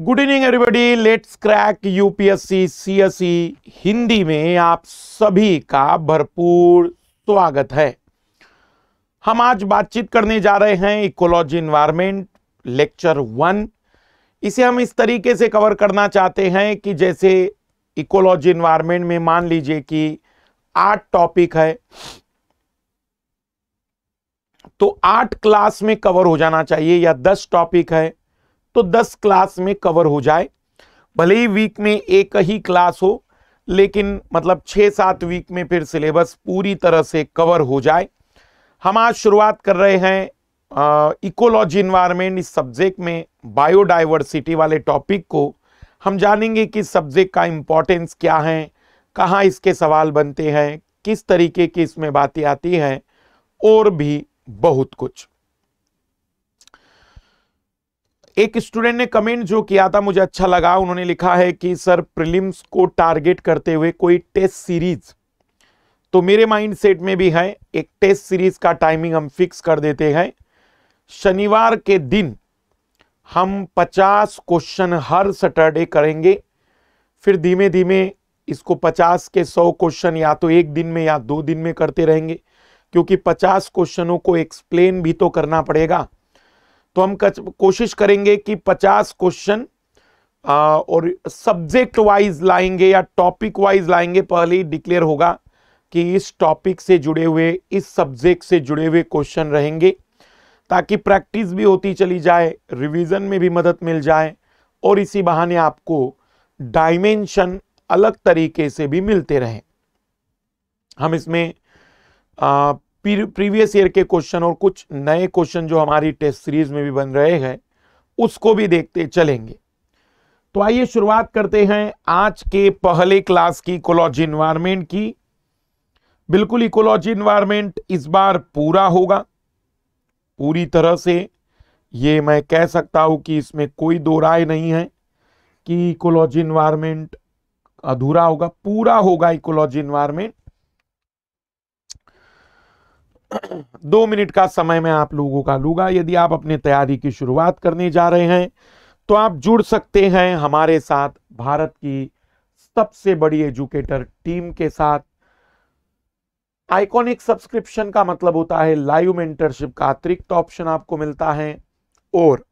good evening everybody let's crack UPSC CSC Hindi में आप सभी का भरपूर स्वागत है हम आज बातचीत करने जा रहे हैं इकोलॉजी इन्वायरमेंट लेक्चर वन इसे हम इस तरीके से कवर करना चाहते हैं कि जैसे इकोलॉजी इन्वायरमेंट में मान लीजिए कि आठ टॉपिक है तो आठ क्लास में कवर हो जाना चाहिए या दस टॉपिक है तो दस क्लास में कवर हो जाए भले ही वीक में एक ही क्लास हो लेकिन मतलब छः सात वीक में फिर सिलेबस पूरी तरह से कवर हो जाए हम आज शुरुआत कर रहे हैं इकोलॉजी इन्वायरमेंट इस सब्जेक्ट में बायोडाइवर्सिटी वाले टॉपिक को हम जानेंगे कि सब्जेक्ट का इंपॉर्टेंस क्या है कहाँ इसके सवाल बनते हैं किस तरीके की इसमें बातें आती हैं और भी बहुत कुछ एक स्टूडेंट ने कमेंट जो किया था मुझे अच्छा लगा उन्होंने लिखा है कि सर प्रिलिम्स को टारगेट करते हुए कोई टेस्ट सीरीज तो मेरे माइंड सेट में भी है एक टेस्ट सीरीज का टाइमिंग हम फिक्स कर देते हैं शनिवार के दिन हम 50 क्वेश्चन हर सैटरडे करेंगे फिर धीमे धीमे इसको 50 के 100 क्वेश्चन या तो एक दिन में या दो दिन में करते रहेंगे क्योंकि 50 क्वेश्चनों को एक्सप्लेन भी तो करना पड़ेगा तो हम कोशिश करेंगे कि 50 क्वेश्चन और सब्जेक्ट वाइज लाएंगे या टॉपिक वाइज लाएंगे पहले ही डिक्लेयर होगा कि इस टॉपिक से जुड़े हुए इस सब्जेक्ट से जुड़े हुए क्वेश्चन रहेंगे ताकि प्रैक्टिस भी होती चली जाए रिवीजन में भी मदद मिल जाए और इसी बहाने आपको डायमेंशन अलग तरीके से भी मिलते रहें हम इसमें प्रीवियस ईयर के क्वेश्चन और कुछ नए क्वेश्चन जो हमारी टेस्ट सीरीज में भी बन रहे हैं उसको भी देखते चलेंगे तो आइए शुरुआत करते हैं आज के पहले क्लास की इकोलॉजी इन्वायरमेंट की बिल्कुल इकोलॉजी इन्वायरमेंट इस बार पूरा होगा पूरी तरह से ये मैं कह सकता हूं कि इसमें कोई दो राय नहीं है कि इकोलॉजी इन्वायरमेंट अधूरा होगा पूरा होगा इकोलॉजी इन्वायरमेंट दो मिनट का समय मैं आप लोगों का लूंगा यदि आप अपने तैयारी की शुरुआत करने जा रहे हैं तो आप जुड़ सकते हैं हमारे साथ भारत की सबसे बड़ी एजुकेटर टीम के साथ आइकॉनिक सब्सक्रिप्शन का मतलब होता है लाइव मेंटरशिप का अतिरिक्त ऑप्शन आपको मिलता है और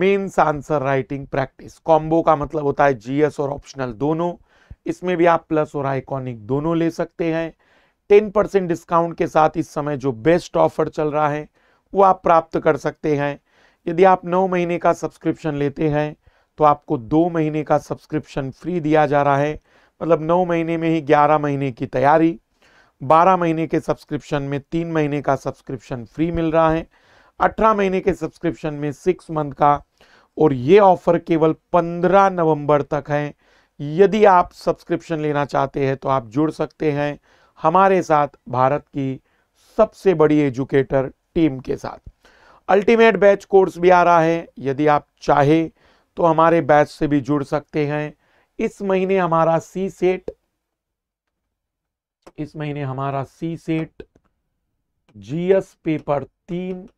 mains answer writing practice combo का मतलब होता है जीएस और ऑप्शनल दोनों इसमें भी आप प्लस और आइकॉनिक दोनों ले सकते हैं टेन परसेंट डिस्काउंट के साथ इस समय जो बेस्ट ऑफर चल रहा है वो आप प्राप्त कर सकते हैं यदि आप नौ महीने का सब्सक्रिप्शन लेते हैं तो आपको दो महीने का सब्सक्रिप्शन फ्री दिया जा रहा है मतलब नौ महीने में ही ग्यारह महीने की तैयारी बारह महीने के सब्सक्रिप्शन में तीन महीने का सब्सक्रिप्शन फ्री मिल रहा है अठारह महीने के सब्सक्रिप्शन में सिक्स मंथ का और ये ऑफर केवल पंद्रह नवंबर तक है यदि आप सब्सक्रिप्शन लेना चाहते हैं तो आप जुड़ सकते हैं हमारे साथ भारत की सबसे बड़ी एजुकेटर टीम के साथ अल्टीमेट बैच कोर्स भी आ रहा है यदि आप चाहे तो हमारे बैच से भी जुड़ सकते हैं इस महीने हमारा सी सेट इस महीने हमारा सी सेट जीएस पेपर तीन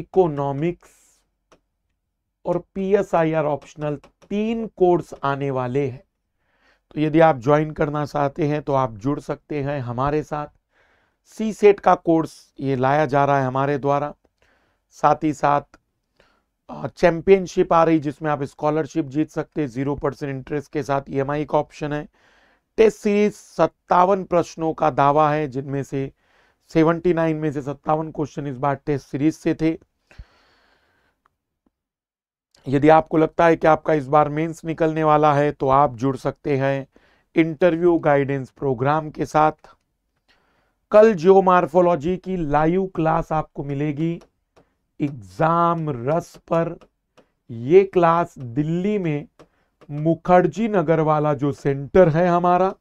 इकोनॉमिक्स और पीएसआईआर ऑप्शनल तीन कोर्स आने वाले हैं तो यदि आप ज्वाइन करना चाहते हैं तो आप जुड़ सकते हैं हमारे साथ सी सेट का कोर्स ये लाया जा रहा है हमारे द्वारा साथ ही साथ चैंपियनशिप आ रही जिसमें आप स्कॉलरशिप जीत सकते हैं जीरो परसेंट इंटरेस्ट के साथ ई e का ऑप्शन है टेस्ट सीरीज सत्तावन प्रश्नों का दावा है जिनमें से नाइन में से सत्तावन क्वेश्चन इस बार टेस्ट सीरीज से थे यदि आपको लगता है कि आपका इस बार मेंस निकलने वाला है तो आप जुड़ सकते हैं इंटरव्यू गाइडेंस प्रोग्राम के साथ कल मार्फोलॉजी की लाइव क्लास आपको मिलेगी एग्जाम रस पर ये क्लास दिल्ली में मुखर्जी नगर वाला जो सेंटर है हमारा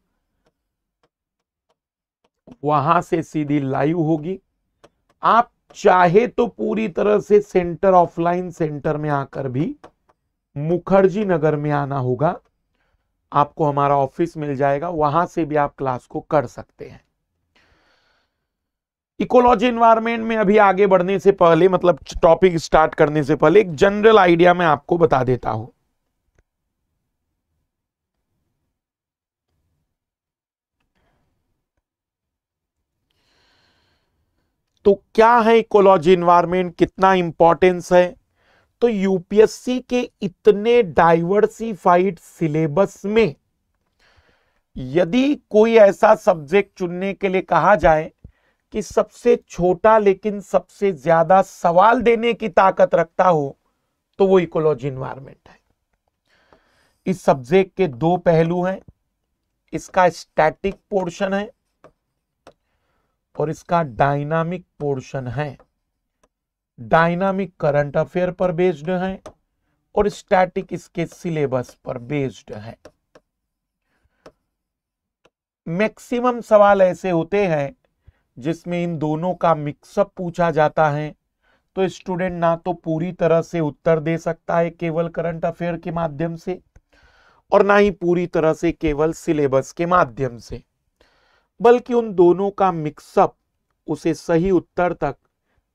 वहां से सीधी लाइव होगी आप चाहे तो पूरी तरह से सेंटर ऑफलाइन सेंटर में आकर भी मुखर्जी नगर में आना होगा आपको हमारा ऑफिस मिल जाएगा वहां से भी आप क्लास को कर सकते हैं इकोलॉजी इन्वायरमेंट में अभी आगे बढ़ने से पहले मतलब टॉपिक स्टार्ट करने से पहले एक जनरल आइडिया मैं आपको बता देता हूं तो क्या है इकोलॉजी इन्वायरमेंट कितना इंपॉर्टेंस है तो यूपीएससी के इतने डाइवर्सिफाइड सिलेबस में यदि कोई ऐसा सब्जेक्ट चुनने के लिए कहा जाए कि सबसे छोटा लेकिन सबसे ज्यादा सवाल देने की ताकत रखता हो तो वो इकोलॉजी इन्वायरमेंट है इस सब्जेक्ट के दो पहलू हैं इसका स्टैटिक पोर्शन है और इसका डायनामिक पोर्शन है डायनामिक करंट अफेयर पर बेस्ड है और स्टैटिक इसके सिलेबस पर बेस्ड है मैक्सिमम सवाल ऐसे होते हैं जिसमें इन दोनों का मिक्सअप पूछा जाता है तो स्टूडेंट ना तो पूरी तरह से उत्तर दे सकता है केवल करंट अफेयर के माध्यम से और ना ही पूरी तरह से केवल सिलेबस के माध्यम से बल्कि उन दोनों का मिक्सअप उसे सही उत्तर तक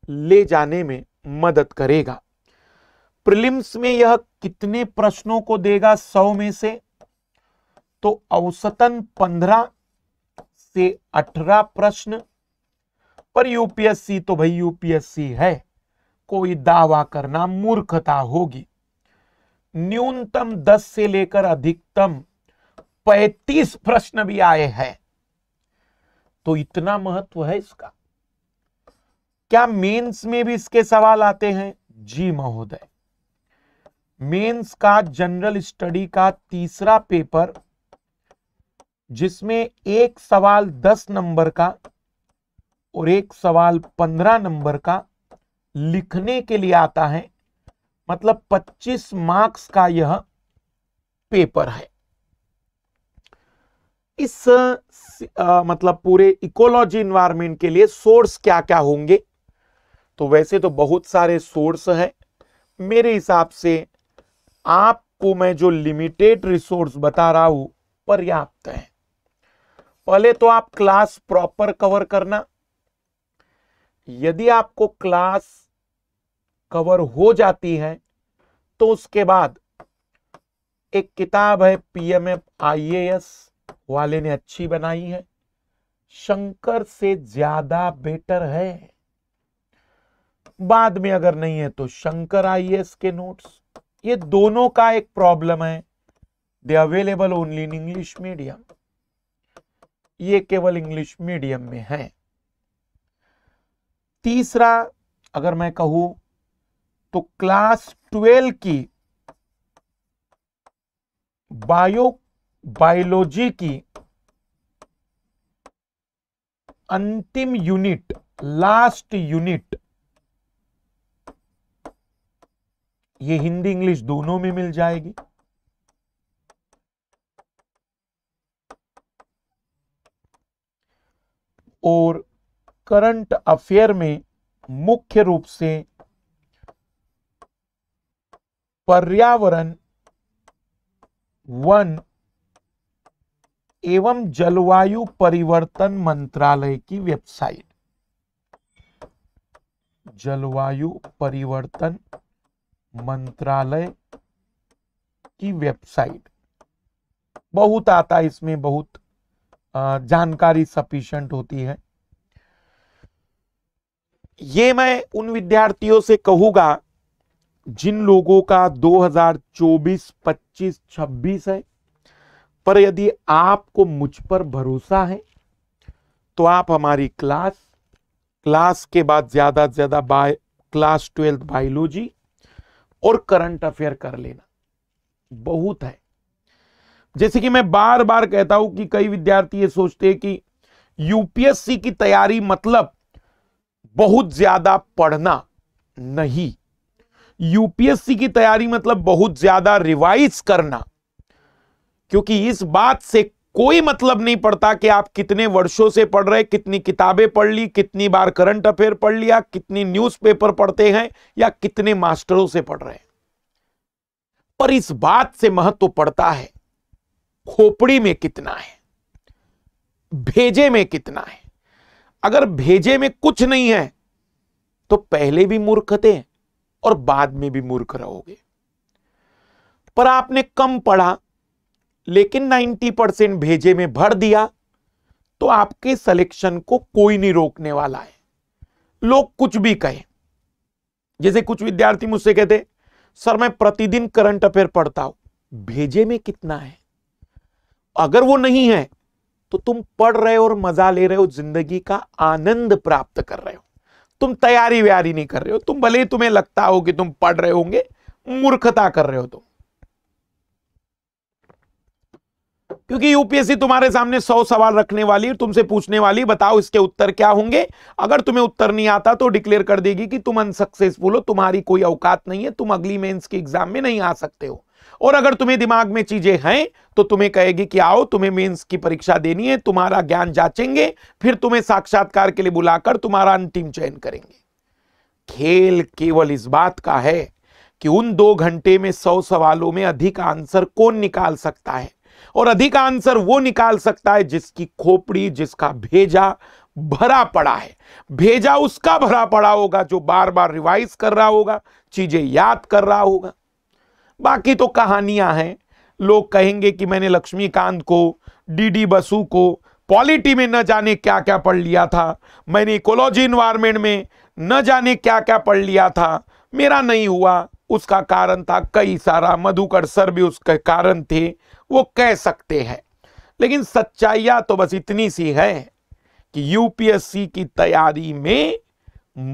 ले जाने में मदद करेगा प्रिलिम्स में यह कितने प्रश्नों को देगा सौ में से तो औसतन पंद्रह से अठारह प्रश्न पर यूपीएससी तो भाई यूपीएससी है कोई दावा करना मूर्खता होगी न्यूनतम दस से लेकर अधिकतम पैतीस प्रश्न भी आए हैं तो इतना महत्व है इसका क्या मेंस में भी इसके सवाल आते हैं जी महोदय मेंस का जनरल स्टडी का तीसरा पेपर जिसमें एक सवाल दस नंबर का और एक सवाल पंद्रह नंबर का लिखने के लिए आता है मतलब पच्चीस मार्क्स का यह पेपर है इस आ, मतलब पूरे इकोलॉजी इन्वायरमेंट के लिए सोर्स क्या क्या होंगे तो वैसे तो बहुत सारे सोर्स है मेरे हिसाब से आपको मैं जो लिमिटेड रिसोर्स बता रहा हूं पर्याप्त है पहले तो आप क्लास प्रॉपर कवर करना यदि आपको क्लास कवर हो जाती है तो उसके बाद एक किताब है पीएमएफ आईएएस वाले ने अच्छी बनाई है शंकर से ज्यादा बेटर है बाद में अगर नहीं है तो शंकर आईएएस के नोट्स ये दोनों का एक प्रॉब्लम है they available only in English medium ये केवल इंग्लिश मीडियम में है तीसरा अगर मैं कहूं तो क्लास ट्वेल्व की बायो बायोलॉजी की अंतिम यूनिट लास्ट यूनिट ये हिंदी इंग्लिश दोनों में मिल जाएगी और करंट अफेयर में मुख्य रूप से पर्यावरण वन एवं जलवायु परिवर्तन मंत्रालय की वेबसाइट जलवायु परिवर्तन मंत्रालय की वेबसाइट बहुत आता है इसमें बहुत जानकारी सफिशियंट होती है ये मैं उन विद्यार्थियों से कहूंगा जिन लोगों का 2024, 25, 26 है पर यदि आपको मुझ पर भरोसा है तो आप हमारी क्लास क्लास के बाद ज्यादा से ज्यादा बाय क्लास ट्वेल्थ बायोलॉजी और करंट अफेयर कर लेना बहुत है जैसे कि मैं बार बार कहता हूं कि कई विद्यार्थी ये सोचते हैं कि यूपीएससी की तैयारी मतलब बहुत ज्यादा पढ़ना नहीं यूपीएससी की तैयारी मतलब बहुत ज्यादा रिवाइज करना क्योंकि इस बात से कोई मतलब नहीं पड़ता कि आप कितने वर्षों से पढ़ रहे कितनी किताबें पढ़ ली कितनी बार करंट अफेयर पढ़ लिया कितनी न्यूज़पेपर पढ़ते हैं या कितने मास्टरों से पढ़ रहे हैं पर इस बात से महत्व पड़ता है खोपड़ी में कितना है भेजे में कितना है अगर भेजे में कुछ नहीं है तो पहले भी मूर्ख थे और बाद में भी मूर्ख रहोगे पर आपने कम पढ़ा लेकिन 90 परसेंट भेजे में भर दिया तो आपके सिलेक्शन को कोई नहीं रोकने वाला है लोग कुछ भी कहें जैसे कुछ विद्यार्थी मुझसे कहते सर मैं प्रतिदिन करंट अफेयर पढ़ता हूं भेजे में कितना है अगर वो नहीं है तो तुम पढ़ रहे हो और मजा ले रहे हो जिंदगी का आनंद प्राप्त कर रहे हो तुम तैयारी व्यारी नहीं कर रहे हो तुम भले ही तुम्हें लगता हो कि तुम पढ़ रहे होंगे मूर्खता कर रहे हो तुम क्योंकि यूपीएससी तुम्हारे सामने सौ सवाल रखने वाली तुमसे पूछने वाली बताओ इसके उत्तर क्या होंगे अगर तुम्हें उत्तर नहीं आता तो डिक्लेयर कर देगी कि तुम अनसक्सेसफुल हो तुम्हारी कोई औकात नहीं है तुम अगली मेंस के एग्जाम में नहीं आ सकते हो और अगर तुम्हें दिमाग में चीजें हैं तो तुम्हें कहेगी कि आओ तुम्हें मेंस की परीक्षा देनी है तुम्हारा ज्ञान जांचेंगे फिर तुम्हें साक्षात्कार के लिए बुलाकर तुम्हारा अंतिम चयन करेंगे खेल केवल इस बात का है कि उन दो घंटे में सौ सवालों में अधिक आंसर कौन निकाल सकता है और अधिक आंसर वो निकाल सकता है जिसकी खोपड़ी जिसका भेजा भरा पड़ा है भेजा उसका भरा पड़ा होगा जो बार बार रिवाइज कर रहा होगा चीजें याद कर रहा होगा बाकी तो कहानियां हैं लोग कहेंगे कि मैंने लक्ष्मीकांत को डीडी बसु को पॉलिटी में न जाने क्या क्या पढ़ लिया था मैंने इकोलॉजी इन्वायरमेंट में न जाने क्या क्या पढ़ लिया था मेरा नहीं हुआ उसका कारण था कई सारा मधुकर सर भी उसके कारण थे वो कह सकते हैं लेकिन सच्चाइयाँ तो बस इतनी सी है कि यूपीएससी की तैयारी में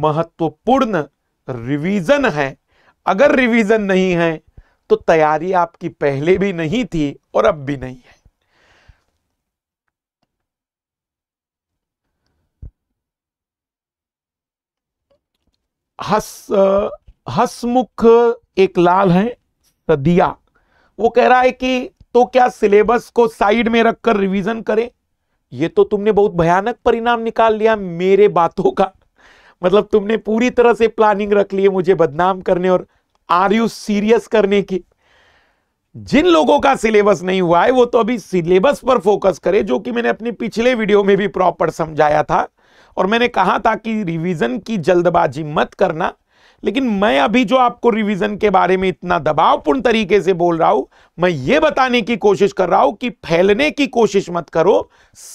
महत्वपूर्ण रिवीजन है अगर रिवीजन नहीं है तो तैयारी आपकी पहले भी नहीं थी और अब भी नहीं है हस हसमुख एक लाल है सदिया वो कह रहा है कि तो क्या सिलेबस को साइड में रखकर रिवीजन करें ये तो तुमने बहुत भयानक परिणाम निकाल लिया मेरे बातों का मतलब तुमने पूरी तरह से प्लानिंग रख ली है मुझे बदनाम करने और आर यू सीरियस करने की जिन लोगों का सिलेबस नहीं हुआ है वो तो अभी सिलेबस पर फोकस करे जो कि मैंने अपने पिछले वीडियो में भी प्रॉपर समझाया था और मैंने कहा था कि रिवीजन की जल्दबाजी मत करना लेकिन मैं अभी जो आपको रिवीजन के बारे में इतना दबावपूर्ण तरीके से बोल रहा हूं मैं ये बताने की कोशिश कर रहा हूं कि फैलने की कोशिश मत करो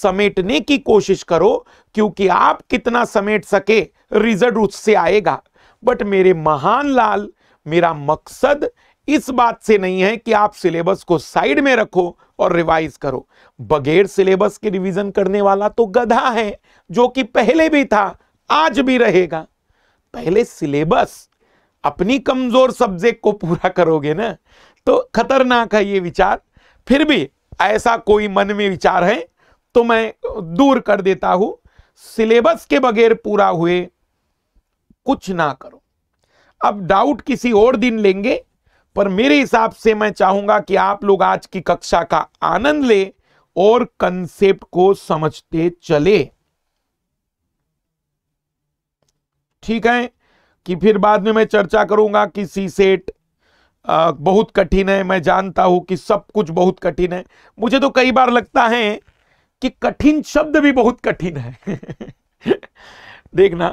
समेटने की कोशिश करो क्योंकि आप कितना समेट सके रिजल्ट उससे आएगा बट मेरे महान लाल मेरा मकसद इस बात से नहीं है कि आप सिलेबस को साइड में रखो और रिवाइज करो बगैर सिलेबस के रिवीजन करने वाला तो गधा है जो कि पहले भी था आज भी रहेगा पहले सिलेबस अपनी कमजोर सब्जेक्ट को पूरा करोगे ना तो खतरनाक है ये विचार फिर भी ऐसा कोई मन में विचार है तो मैं दूर कर देता हूं सिलेबस के बगैर पूरा हुए कुछ ना करो अब डाउट किसी और दिन लेंगे पर मेरे हिसाब से मैं चाहूंगा कि आप लोग आज की कक्षा का आनंद ले और कंसेप्ट को समझते चले ठीक है कि फिर बाद में मैं चर्चा करूंगा कि सी सेट बहुत कठिन है मैं जानता हूं कि सब कुछ बहुत कठिन है मुझे तो कई बार लगता है कि कठिन शब्द भी बहुत कठिन है देखना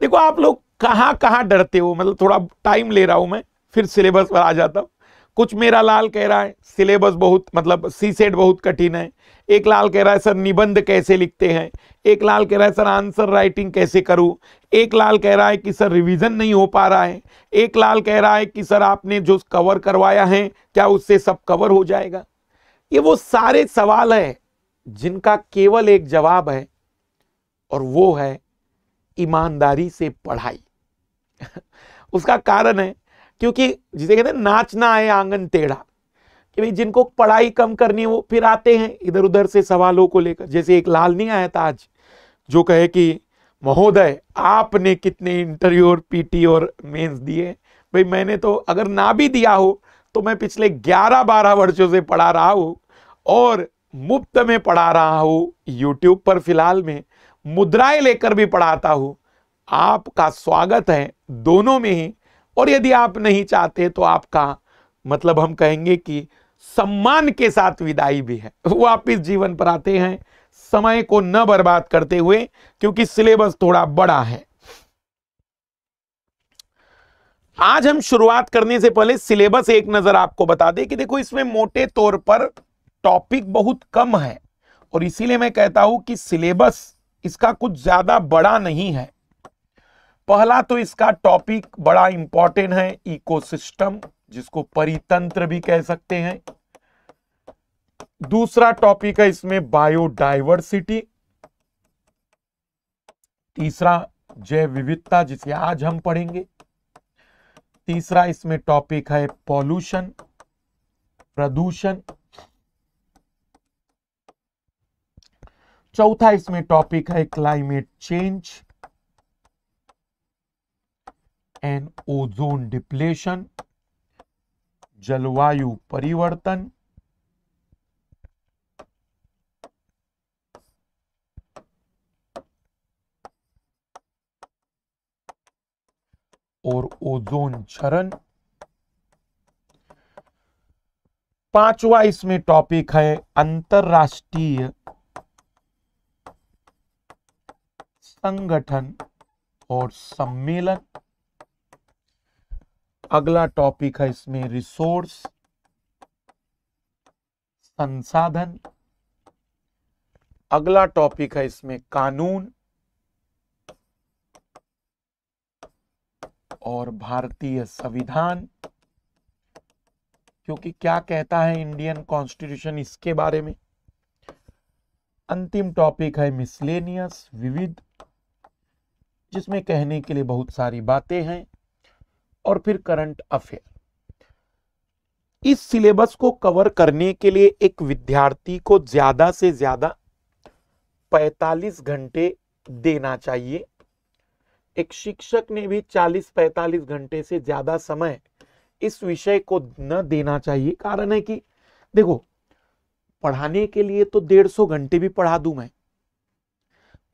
देखो आप लोग कहां कहां डरते हो मतलब थोड़ा टाइम ले रहा हूं मैं फिर सिलेबस पर आ जाता हूं कुछ मेरा लाल कह रहा है सिलेबस बहुत मतलब सी सेट बहुत कठिन है एक लाल कह रहा है सर निबंध कैसे लिखते हैं एक लाल कह रहा है सर आंसर राइटिंग कैसे करूं एक लाल कह रहा है कि सर रिवीजन नहीं हो पा रहा है एक लाल कह रहा है कि सर आपने जो कवर करवाया है क्या उससे सब कवर हो जाएगा ये वो सारे सवाल है जिनका केवल एक जवाब है और वो है ईमानदारी से पढ़ाई उसका कारण है क्योंकि जिसे कहते हैं नाचना है आंगन टेढ़ा कि भाई जिनको पढ़ाई कम करनी है वो फिर आते हैं इधर उधर से सवालों को लेकर जैसे एक लाल नहीं आया था आज जो कहे कि महोदय आपने कितने इंटरव्यू और पीटी और मेंस दिए भाई मैंने तो अगर ना भी दिया हो तो मैं पिछले 11-12 वर्षों से पढ़ा रहा हूँ और मुफ्त में पढ़ा रहा हूँ यूट्यूब पर फिलहाल में मुद्राएं लेकर भी पढ़ाता हूँ आपका स्वागत है दोनों में ही और यदि आप नहीं चाहते तो आपका मतलब हम कहेंगे कि सम्मान के साथ विदाई भी है वापिस जीवन पर आते हैं समय को न बर्बाद करते हुए क्योंकि सिलेबस थोड़ा बड़ा है आज हम शुरुआत करने से पहले सिलेबस एक नजर आपको बता दें कि देखो इसमें मोटे तौर पर टॉपिक बहुत कम है और इसीलिए मैं कहता हूं कि सिलेबस इसका कुछ ज्यादा बड़ा नहीं है पहला तो इसका टॉपिक बड़ा इंपॉर्टेंट है इकोसिस्टम जिसको परितंत्र भी कह सकते हैं दूसरा टॉपिक है इसमें बायोडाइवर्सिटी तीसरा जैव विविधता जिसे आज हम पढ़ेंगे तीसरा इसमें टॉपिक है पॉल्यूशन प्रदूषण चौथा इसमें टॉपिक है climate change and ozone depletion जलवायु परिवर्तन और ओजोन क्षरण पांचवा इसमें टॉपिक है अंतरराष्ट्रीय संगठन और सम्मेलन अगला टॉपिक है इसमें रिसोर्स संसाधन अगला टॉपिक है इसमें कानून और भारतीय संविधान क्योंकि क्या कहता है इंडियन कॉन्स्टिट्यूशन इसके बारे में अंतिम टॉपिक है मिसलेनियस विविध जिसमें कहने के लिए बहुत सारी बातें हैं और फिर करंट अफेयर इस सिलेबस को कवर करने के लिए एक विद्यार्थी को ज्यादा से ज्यादा 45 घंटे देना चाहिए एक शिक्षक ने भी 40-45 घंटे से ज्यादा समय इस विषय को न देना चाहिए कारण है कि देखो पढ़ाने के लिए तो डेढ़ सौ घंटे भी पढ़ा दू मैं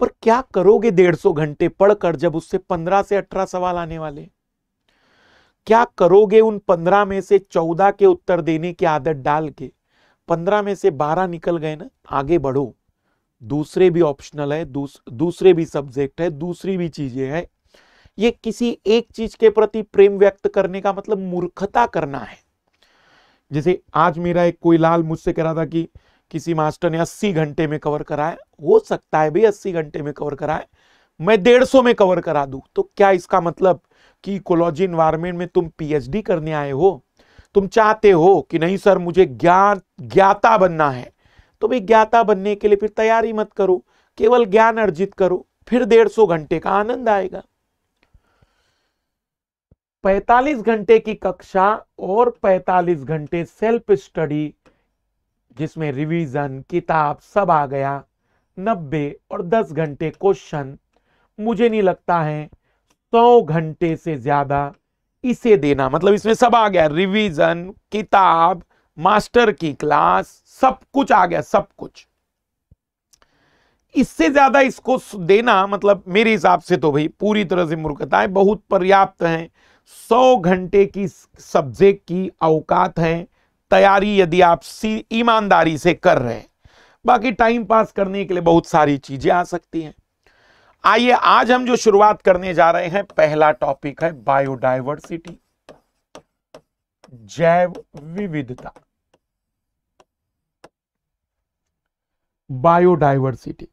पर क्या करोगे डेढ़ सौ घंटे पढ़कर जब उससे पंद्रह से अठारह सवाल आने वाले हैं क्या करोगे उन पंद्रह में से चौदह के उत्तर देने की आदत डाल के पंद्रह में से बारह निकल गए ना आगे बढ़ो दूसरे भी ऑप्शनल है दूस, दूसरे भी सब्जेक्ट है दूसरी भी चीजें हैं ये किसी एक चीज के प्रति प्रेम व्यक्त करने का मतलब मूर्खता करना है जैसे आज मेरा एक कोई लाल मुझसे कह रहा था कि किसी मास्टर ने 80 घंटे में कवर कराया हो सकता है भाई 80 घंटे में कवर कराए मैं 150 में कवर करा दू तो क्या इसका मतलब कि इकोलॉजी इन्वायरमेंट में तुम पीएचडी करने आए हो तुम चाहते हो कि नहीं सर मुझे ज्ञान ज्ञाता बनना है तो भाई ज्ञाता बनने के लिए फिर तैयारी मत करो केवल ज्ञान अर्जित करो फिर डेढ़ सौ घंटे का आनंद आएगा 45 घंटे की कक्षा और 45 घंटे सेल्फ स्टडी जिसमें रिवीजन किताब सब आ गया 90 और 10 घंटे क्वेश्चन मुझे नहीं लगता है सौ घंटे से ज्यादा इसे देना मतलब इसमें सब आ गया रिवीजन किताब मास्टर की क्लास सब कुछ आ गया सब कुछ इससे ज्यादा इसको देना मतलब मेरे हिसाब से तो भाई पूरी तरह से मूर्खताएं बहुत पर्याप्त हैं सौ घंटे की सब्जेक्ट की अवकात है तैयारी यदि आप ईमानदारी से कर रहे हैं बाकी टाइम पास करने के लिए बहुत सारी चीजें आ सकती हैं आइए आज हम जो शुरुआत करने जा रहे हैं पहला टॉपिक है बायोडाइवर्सिटी जैव विविधता बायोडाइवर्सिटी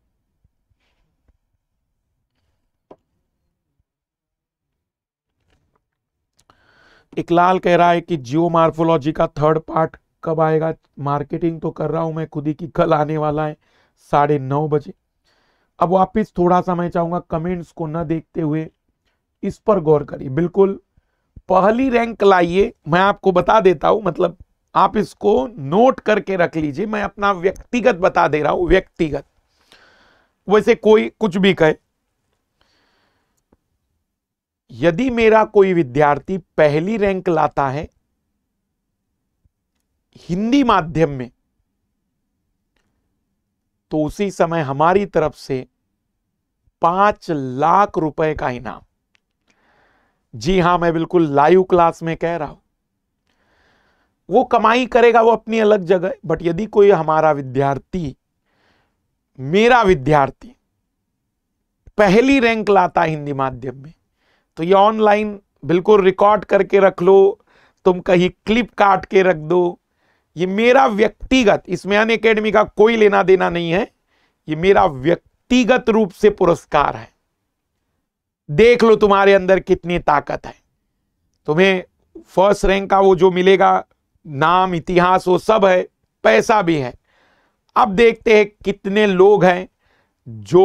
इकलाल कह रहा है कि जियो मार्फोलॉजी का थर्ड पार्ट कब आएगा मार्केटिंग तो कर रहा हूं मैं खुद ही की कल आने वाला है साढ़े नौ बजे अब वापिस थोड़ा सा मैं चाहूंगा कमेंट्स को न देखते हुए इस पर गौर करिए बिल्कुल पहली रैंक लाइए मैं आपको बता देता हूं मतलब आप इसको नोट करके रख लीजिए मैं अपना व्यक्तिगत बता दे रहा हूं व्यक्तिगत वैसे कोई कुछ भी कहे यदि मेरा कोई विद्यार्थी पहली रैंक लाता है हिंदी माध्यम में तो उसी समय हमारी तरफ से पांच लाख रुपए का इनाम जी हां मैं बिल्कुल लाइव क्लास में कह रहा हूं वो कमाई करेगा वो अपनी अलग जगह बट यदि कोई हमारा विद्यार्थी मेरा विद्यार्थी पहली रैंक लाता हिंदी माध्यम में तो ये ऑनलाइन बिल्कुल रिकॉर्ड करके रख लो तुम कहीं क्लिप काट के रख दो ये मेरा व्यक्तिगत इसमें अन का कोई लेना देना नहीं है ये मेरा व्यक्तिगत रूप से पुरस्कार है देख लो तुम्हारे अंदर कितनी ताकत है तुम्हें फर्स्ट रैंक का वो जो मिलेगा नाम इतिहास वो सब है पैसा भी है अब देखते हैं कितने लोग हैं जो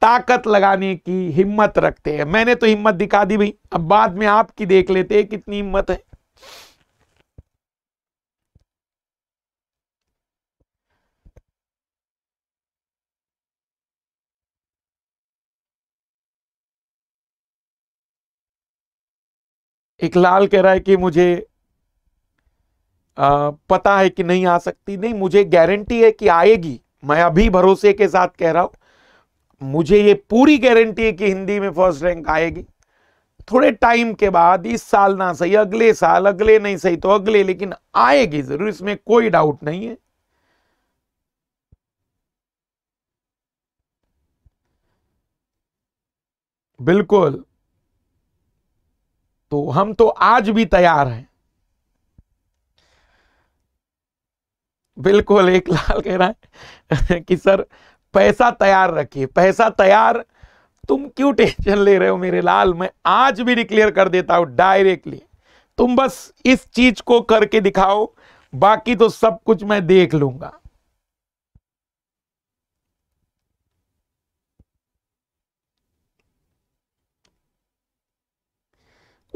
ताकत लगाने की हिम्मत रखते हैं मैंने तो हिम्मत दिखा दी भाई अब बाद में आपकी देख लेते हैं कितनी हिम्मत है लाल कह रहा है कि मुझे आ, पता है कि नहीं आ सकती नहीं मुझे गारंटी है कि आएगी मैं अभी भरोसे के साथ कह रहा हूं मुझे ये पूरी गारंटी है कि हिंदी में फर्स्ट रैंक आएगी थोड़े टाइम के बाद इस साल ना सही अगले साल अगले नहीं सही तो अगले लेकिन आएगी जरूर इसमें कोई डाउट नहीं है बिल्कुल तो हम तो आज भी तैयार हैं बिल्कुल एक लाल कह रहा है कि सर पैसा तैयार रखिए पैसा तैयार तुम क्यों टेंशन ले रहे हो मेरे लाल मैं आज भी डिक्लेयर कर देता हूं डायरेक्टली तुम बस इस चीज को करके दिखाओ बाकी तो सब कुछ मैं देख लूंगा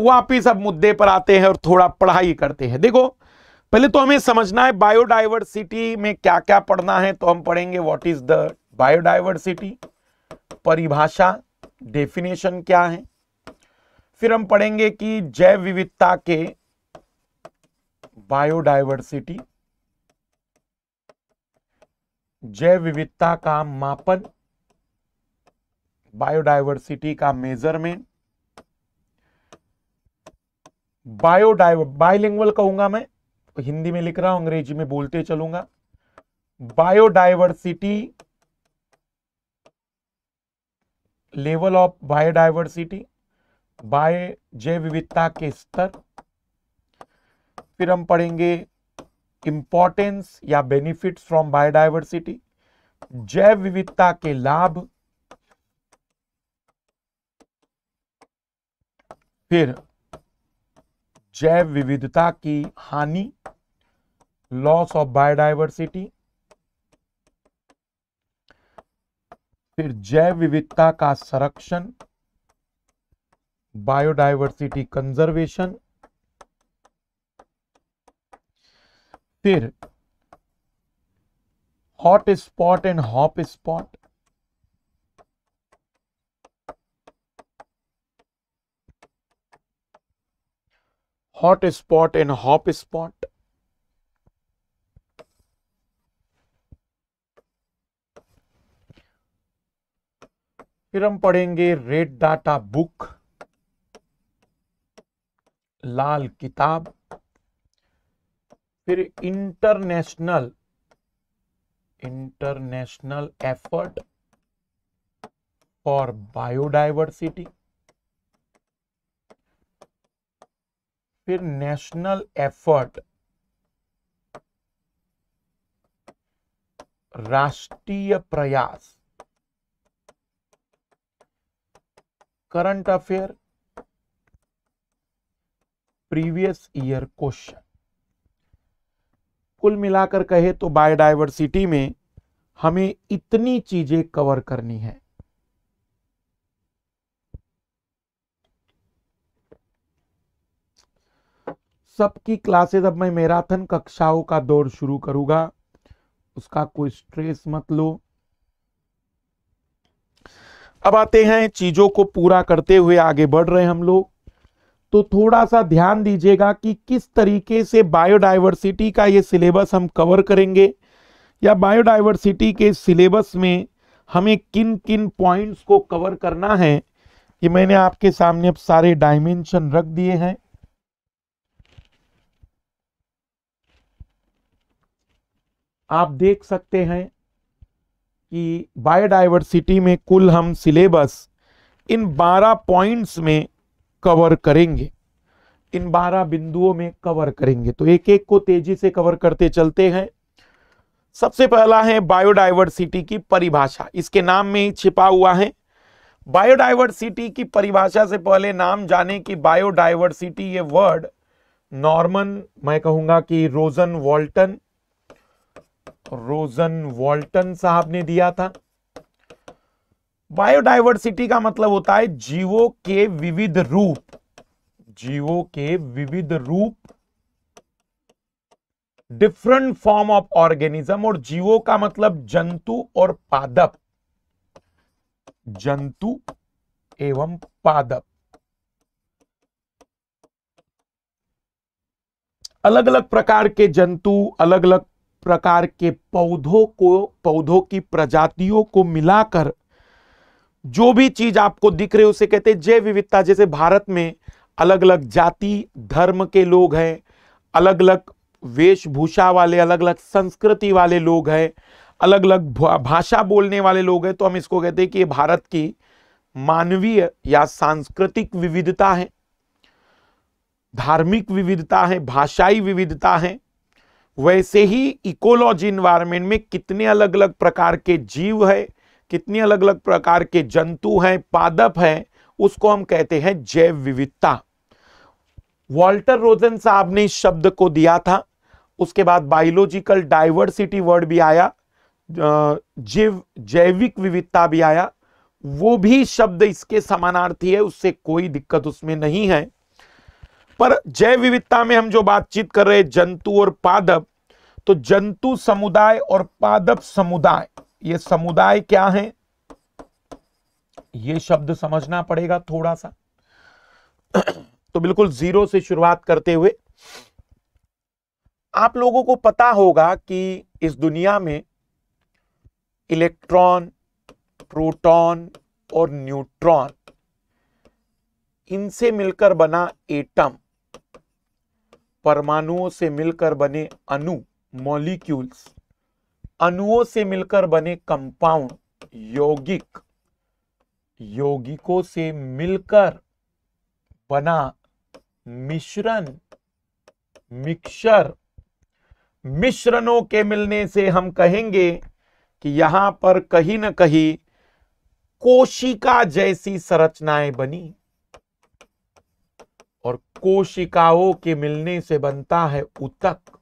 वापिस अब मुद्दे पर आते हैं और थोड़ा पढ़ाई करते हैं देखो पहले तो हमें समझना है बायोडाइवर्सिटी में क्या क्या पढ़ना है तो हम पढ़ेंगे व्हाट इज द बायोडाइवर्सिटी परिभाषा डेफिनेशन क्या है फिर हम पढ़ेंगे कि जैव विविधता के बायोडाइवर्सिटी जैव विविधता का मापन बायोडाइवर्सिटी का मेजरमेंट बायोडाइव बाइलिंगुअल कहूंगा मैं तो हिंदी में लिख रहा हूं अंग्रेजी में बोलते चलूंगा biodiversity level of biodiversity by जैव विविधता के स्तर फिर हम पढ़ेंगे इंपॉर्टेंस या बेनिफिट फ्रॉम बायोडाइवर्सिटी जैव विविधता के लाभ फिर जैव विविधता की हानि लॉस ऑफ बायोडाइवर्सिटी फिर जैव विविधता का संरक्षण बायोडाइवर्सिटी कंजर्वेशन फिर hot spot and hope spot hot spot and hope spot फिर हम पढ़ेंगे रेड डाटा बुक लाल किताब फिर international international effort for biodiversity फिर नेशनल एफर्ट राष्ट्रीय प्रयास current affair previous year question कुल मिलाकर कहे तो बायोडाइवर्सिटी में हमें इतनी चीजें कवर करनी है सबकी क्लासेस अब मैं मैराथन कक्षाओं का दौर शुरू करूंगा उसका कोई स्ट्रेस मत लो अब आते हैं चीजों को पूरा करते हुए आगे बढ़ रहे हम लोग तो थोड़ा सा ध्यान दीजिएगा कि किस तरीके से बायोडाइवर्सिटी का ये सिलेबस हम कवर करेंगे या बायोडाइवर्सिटी के सिलेबस में हमें किन किन पॉइंट्स को कवर करना है ये मैंने आपके सामने अब सारे डायमेंशन रख दिए हैं आप देख सकते हैं कि बायोडाइवर्सिटी में कुल हम सिलेबस इन 12 पॉइंट्स में कवर करेंगे इन 12 बिंदुओं में कवर करेंगे तो एक एक को तेजी से कवर करते चलते हैं सबसे पहला है बायोडाइवर्सिटी की परिभाषा इसके नाम में ही छिपा हुआ है बायोडाइवर्सिटी की परिभाषा से पहले नाम जाने कि बायोडाइवर्सिटी ये वर्ड नॉर्मन मैं कहूँगा कि रोजन वॉल्टन रोजन वॉल्टन साहब ने दिया था बायोडाइवर्सिटी का मतलब होता है जीवों के विविध रूप जीवों के विविध रूप डिफरेंट फॉर्म ऑफ ऑर्गेनिज्म और जीवों का मतलब जंतु और पादप जंतु एवं पादप अलग अलग प्रकार के जंतु अलग अलग प्रकार के पौधों को पौधों की प्रजातियों को मिलाकर जो भी चीज आपको दिख रही है उसे कहते हैं जैव विविधता जैसे भारत में अलग अलग जाति धर्म के लोग हैं अलग अलग वेशभूषा वाले अलग अलग संस्कृति वाले लोग हैं अलग अलग भाषा बोलने वाले लोग हैं तो हम इसको कहते हैं कि ये भारत की मानवीय या सांस्कृतिक विविधता है धार्मिक विविधता है भाषाई विविधता है वैसे ही इकोलॉजी इन्वायरमेंट में कितने अलग अलग प्रकार के जीव है कितने अलग अलग प्रकार के जंतु हैं पादप हैं उसको हम कहते हैं जैव विविधता वॉल्टर रोजन साहब ने इस शब्द को दिया था उसके बाद बायोलॉजिकल डाइवर्सिटी वर्ड भी आया जीव जैविक विविधता भी आया वो भी शब्द इसके समानार्थी है उससे कोई दिक्कत उसमें नहीं है पर जैव विविधता में हम जो बातचीत कर रहे हैं जंतु और पादप तो जंतु समुदाय और पादप समुदाय ये समुदाय क्या है ये शब्द समझना पड़ेगा थोड़ा सा तो बिल्कुल जीरो से शुरुआत करते हुए आप लोगों को पता होगा कि इस दुनिया में इलेक्ट्रॉन प्रोटॉन और न्यूट्रॉन इनसे मिलकर बना एटम परमाणुओं से मिलकर बने अणु मॉलिक्यूल्स अणुओं से मिलकर बने कंपाउंड यौगिक यौगिकों से मिलकर बना मिश्रण मिक्सर मिश्रणों के मिलने से हम कहेंगे कि यहां पर कहीं ना कहीं कोशिका जैसी संरचनाएं बनी और कोशिकाओं के मिलने से बनता है उतक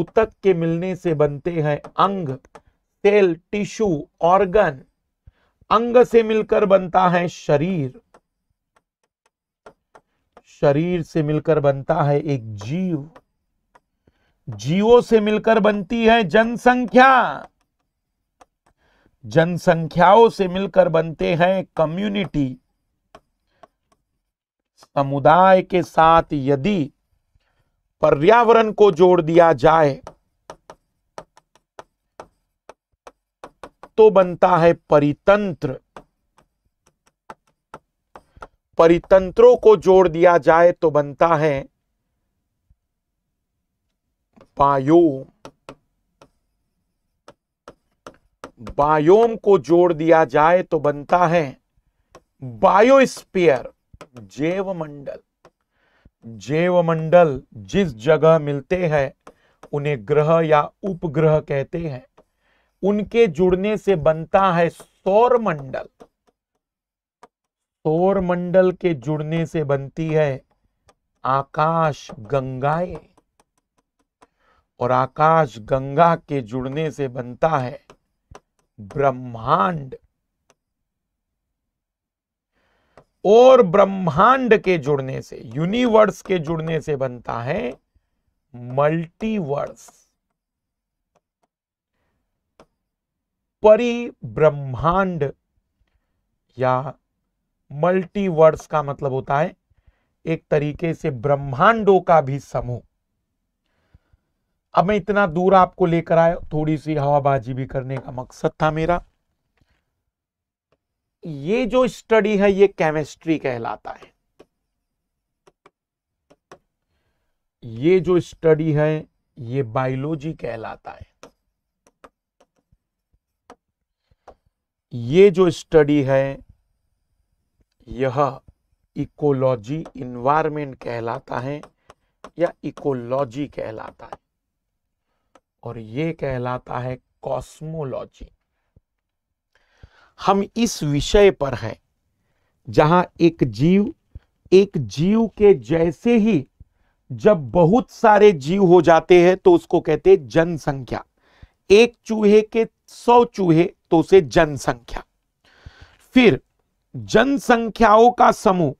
उतक के मिलने से बनते हैं अंग सेल टिश्यू ऑर्गन अंग से मिलकर बनता है शरीर शरीर से मिलकर बनता है एक जीव जीवों से मिलकर बनती है जनसंख्या जनसंख्याओं से मिलकर बनते हैं कम्युनिटी समुदाय के साथ यदि पर्यावरण को जोड़ दिया जाए तो बनता है परितंत्र परितंत्रों को जोड़ दिया जाए तो बनता है बायोम बायोम को जोड़ दिया जाए तो बनता है बायोस्पियर जैव मंडल जैव मंडल जिस जगह मिलते हैं उन्हें ग्रह या उपग्रह कहते हैं उनके जुड़ने से बनता है सौर मंडल सौर मंडल के जुड़ने से बनती है आकाश गंगाए और आकाश गंगा के जुड़ने से बनता है ब्रह्मांड और ब्रह्मांड के जुड़ने से यूनिवर्स के जुड़ने से बनता है मल्टीवर्स परि ब्रह्मांड या मल्टीवर्स का मतलब होता है एक तरीके से ब्रह्मांडों का भी समूह अब मैं इतना दूर आपको लेकर आया थोड़ी सी हवाबाजी भी करने का मकसद था मेरा ये जो स्टडी है ये केमिस्ट्री कहलाता है ये जो स्टडी है ये बायोलॉजी कहलाता है ये जो स्टडी है यह इकोलॉजी इन्वायरमेंट कहलाता है या इकोलॉजी कहलाता है और ये कहलाता है कॉस्मोलॉजी हम इस विषय पर हैं जहां एक जीव एक जीव के जैसे ही जब बहुत सारे जीव हो जाते हैं तो उसको कहते हैं जनसंख्या एक चूहे के सौ चूहे तो उसे जनसंख्या फिर जनसंख्याओं का समूह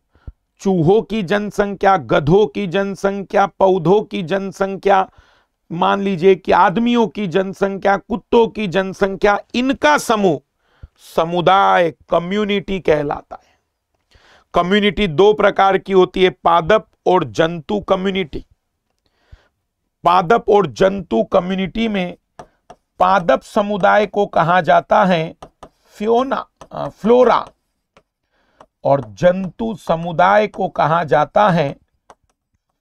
चूहों की जनसंख्या गधों की जनसंख्या पौधों की जनसंख्या मान लीजिए कि आदमियों की जनसंख्या कुत्तों की जनसंख्या इनका समूह समुदाय कम्युनिटी कहलाता है कम्युनिटी दो प्रकार की होती है पादप और जंतु कम्युनिटी पादप और जंतु कम्युनिटी में पादप समुदाय को कहा जाता है फ्योना फ्लोरा और जंतु समुदाय को कहा जाता है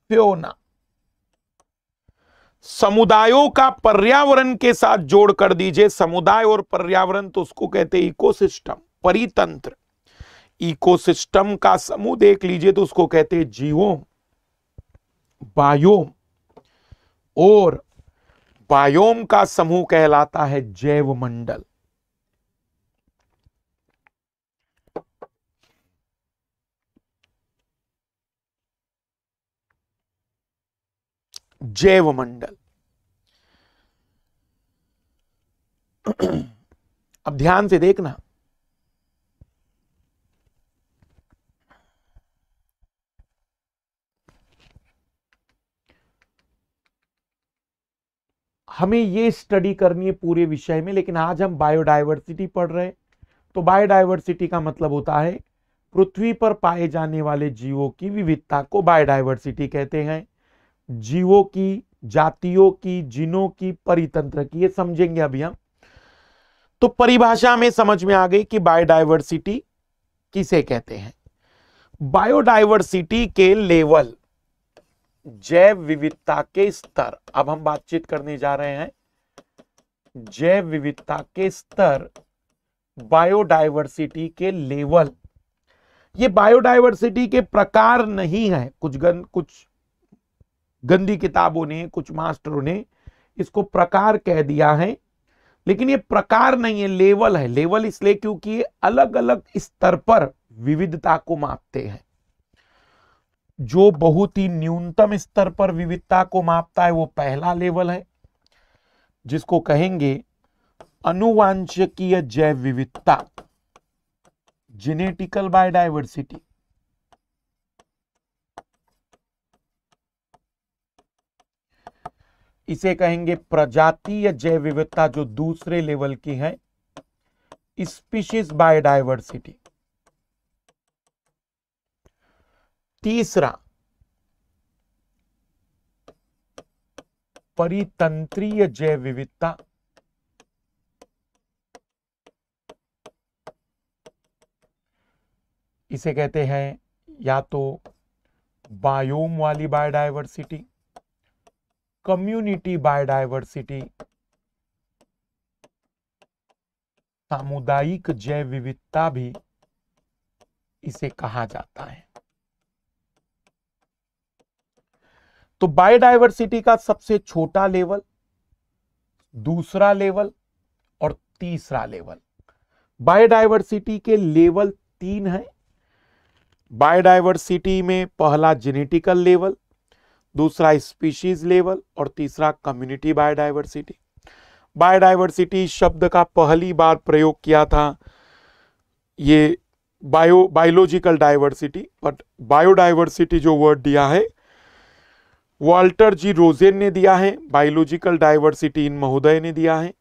फ्योना समुदायों का पर्यावरण के साथ जोड़ कर दीजिए समुदाय और पर्यावरण तो उसको कहते हैं इकोसिस्टम परितंत्र इकोसिस्टम का समूह देख लीजिए तो उसको कहते हैं जीवों बायोम और बायोम का समूह कहलाता है जैव मंडल जैव मंडल अब ध्यान से देखना हमें ये स्टडी करनी है पूरे विषय में लेकिन आज हम बायोडाइवर्सिटी पढ़ रहे हैं तो बायोडाइवर्सिटी का मतलब होता है पृथ्वी पर पाए जाने वाले जीवों की विविधता को बायोडाइवर्सिटी कहते हैं जीवों की जातियों की जिनों की परितंत्र की ये समझेंगे अभी हम तो परिभाषा में समझ में आ गई कि बायोडाइवर्सिटी किसे कहते हैं बायोडाइवर्सिटी के लेवल जैव विविधता के स्तर अब हम बातचीत करने जा रहे हैं जैव विविधता के स्तर बायोडाइवर्सिटी के लेवल ये बायोडाइवर्सिटी के प्रकार नहीं है कुछ गन कुछ गंदी किताबों ने कुछ मास्टरों ने इसको प्रकार कह दिया है लेकिन ये प्रकार नहीं है लेवल है लेवल इसलिए क्योंकि ये अलग अलग स्तर पर विविधता को मापते हैं जो बहुत ही न्यूनतम स्तर पर विविधता को मापता है वो पहला लेवल है जिसको कहेंगे अनुवांशकीय जैव विविधता जेनेटिकल बायोडाइवर्सिटी इसे कहेंगे प्रजातीय जैव विविधता जो दूसरे लेवल की है स्पीशीज बायोडाइवर्सिटी तीसरा परितंत्रीय जैव विविधता इसे कहते हैं या तो बायोम वाली बायोडाइवर्सिटी कम्युनिटी बायोडायवर्सिटी सामुदायिक जैव विविधता भी इसे कहा जाता है तो बायोडायवर्सिटी का सबसे छोटा लेवल दूसरा लेवल और तीसरा लेवल बायोडायवर्सिटी के लेवल तीन है बायोडायवर्सिटी में पहला जेनेटिकल लेवल दूसरा स्पीशीज लेवल और तीसरा कम्युनिटी बायोडाइवर्सिटी बायोडाइवर्सिटी शब्द का पहली बार प्रयोग किया था ये bio biological diversity but biodiversity जो वर्ड दिया है वॉल्टर जी रोजेन ने दिया है बायोलॉजिकल डाइवर्सिटी इन महोदय ने दिया है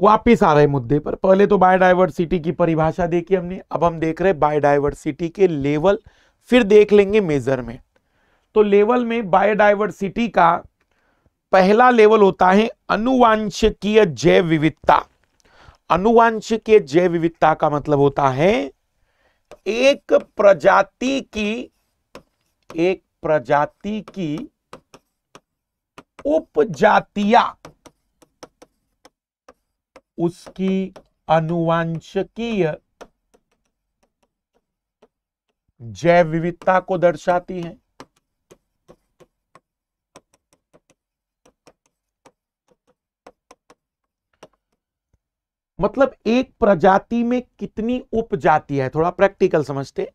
वापिस आ रहे मुद्दे पर पहले तो बायोडाइवर्सिटी की परिभाषा देखी हमने अब हम देख रहे बायोडाइवर्सिटी के लेवल फिर देख लेंगे मेजरमेंट तो लेवल में बायोडाइवर्सिटी का पहला लेवल होता है अनुवांशिकीय जैव विविधता अनुवांशिकीय जैव विविधता का मतलब होता है एक प्रजाति की एक प्रजाति की उपजातिया उसकी अनुवांशिकीय जैव विविधता को दर्शाती है मतलब एक प्रजाति में कितनी उपजाति है थोड़ा प्रैक्टिकल समझते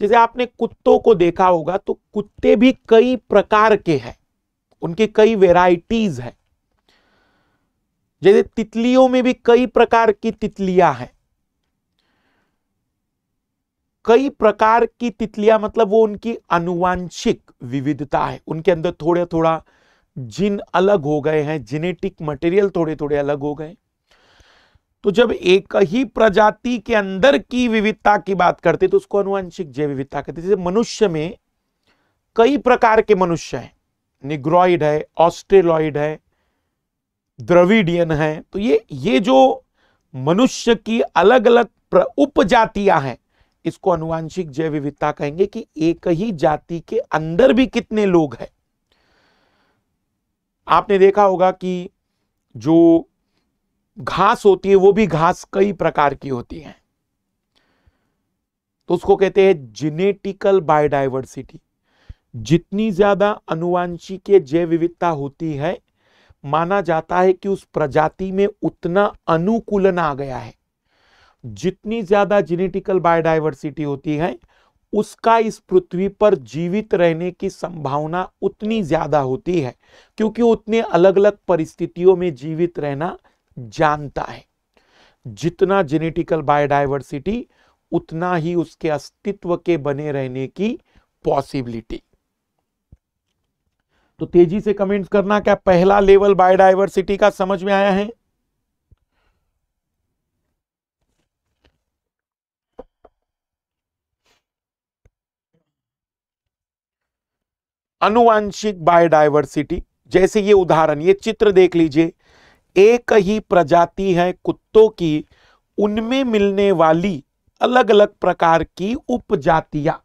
जैसे आपने कुत्तों को देखा होगा तो कुत्ते भी कई प्रकार के हैं उनकी कई वेराइटीज है जैसे तितलियों में भी कई प्रकार की तितलियां हैं कई प्रकार की तितलियां मतलब वो उनकी अनुवांशिक विविधता है उनके अंदर थोड़ा थोड़ा जिन अलग हो गए हैं जेनेटिक मटेरियल थोड़े थोड़े अलग हो गए तो जब एक ही प्रजाति के अंदर की विविधता की बात करते तो उसको अनुवांशिक जैव विविधता कहते जैसे मनुष्य में कई प्रकार के मनुष्य हैं निग्रॉइड है ऑस्ट्रेलॉइड है द्रविडियन है तो ये ये जो मनुष्य की अलग अलग उपजातियां हैं इसको अनुवांशिक जैव विविधता कहेंगे कि एक ही जाति के अंदर भी कितने लोग हैं आपने देखा होगा कि जो घास होती है वो भी घास कई प्रकार की होती है तो उसको कहते हैं जिनेटिकल बायोडाइवर्सिटी जितनी ज्यादा अनुवांशिकीय जैव विविधता होती है माना जाता है कि उस प्रजाति में उतना अनुकूलन आ गया है जितनी ज्यादा जिनेटिकल बायोडाइवर्सिटी होती है उसका इस पृथ्वी पर जीवित रहने की संभावना उतनी ज्यादा होती है क्योंकि उतने अलग अलग परिस्थितियों में जीवित रहना जानता है जितना जेनेटिकल बायोडाइवर्सिटी उतना ही उसके अस्तित्व के बने रहने की पॉसिबिलिटी तो तेजी से कमेंट्स करना क्या पहला लेवल बायोडाइवर्सिटी का समझ में आया है अनुवांशिक बायोडाइवर्सिटी जैसे ये उदाहरण ये चित्र देख लीजिए एक ही प्रजाति है कुत्तों की उनमें मिलने वाली अलग अलग प्रकार की उपजातियां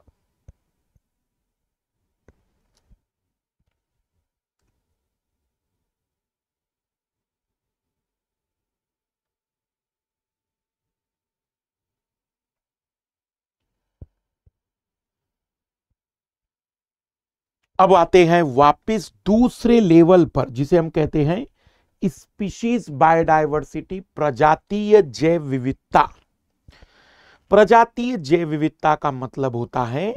अब आते हैं वापस दूसरे लेवल पर जिसे हम कहते हैं स्पीशीज बायोडाइवर्सिटी प्रजातीय जैव विविधता प्रजातीय जैव विविधता का मतलब होता है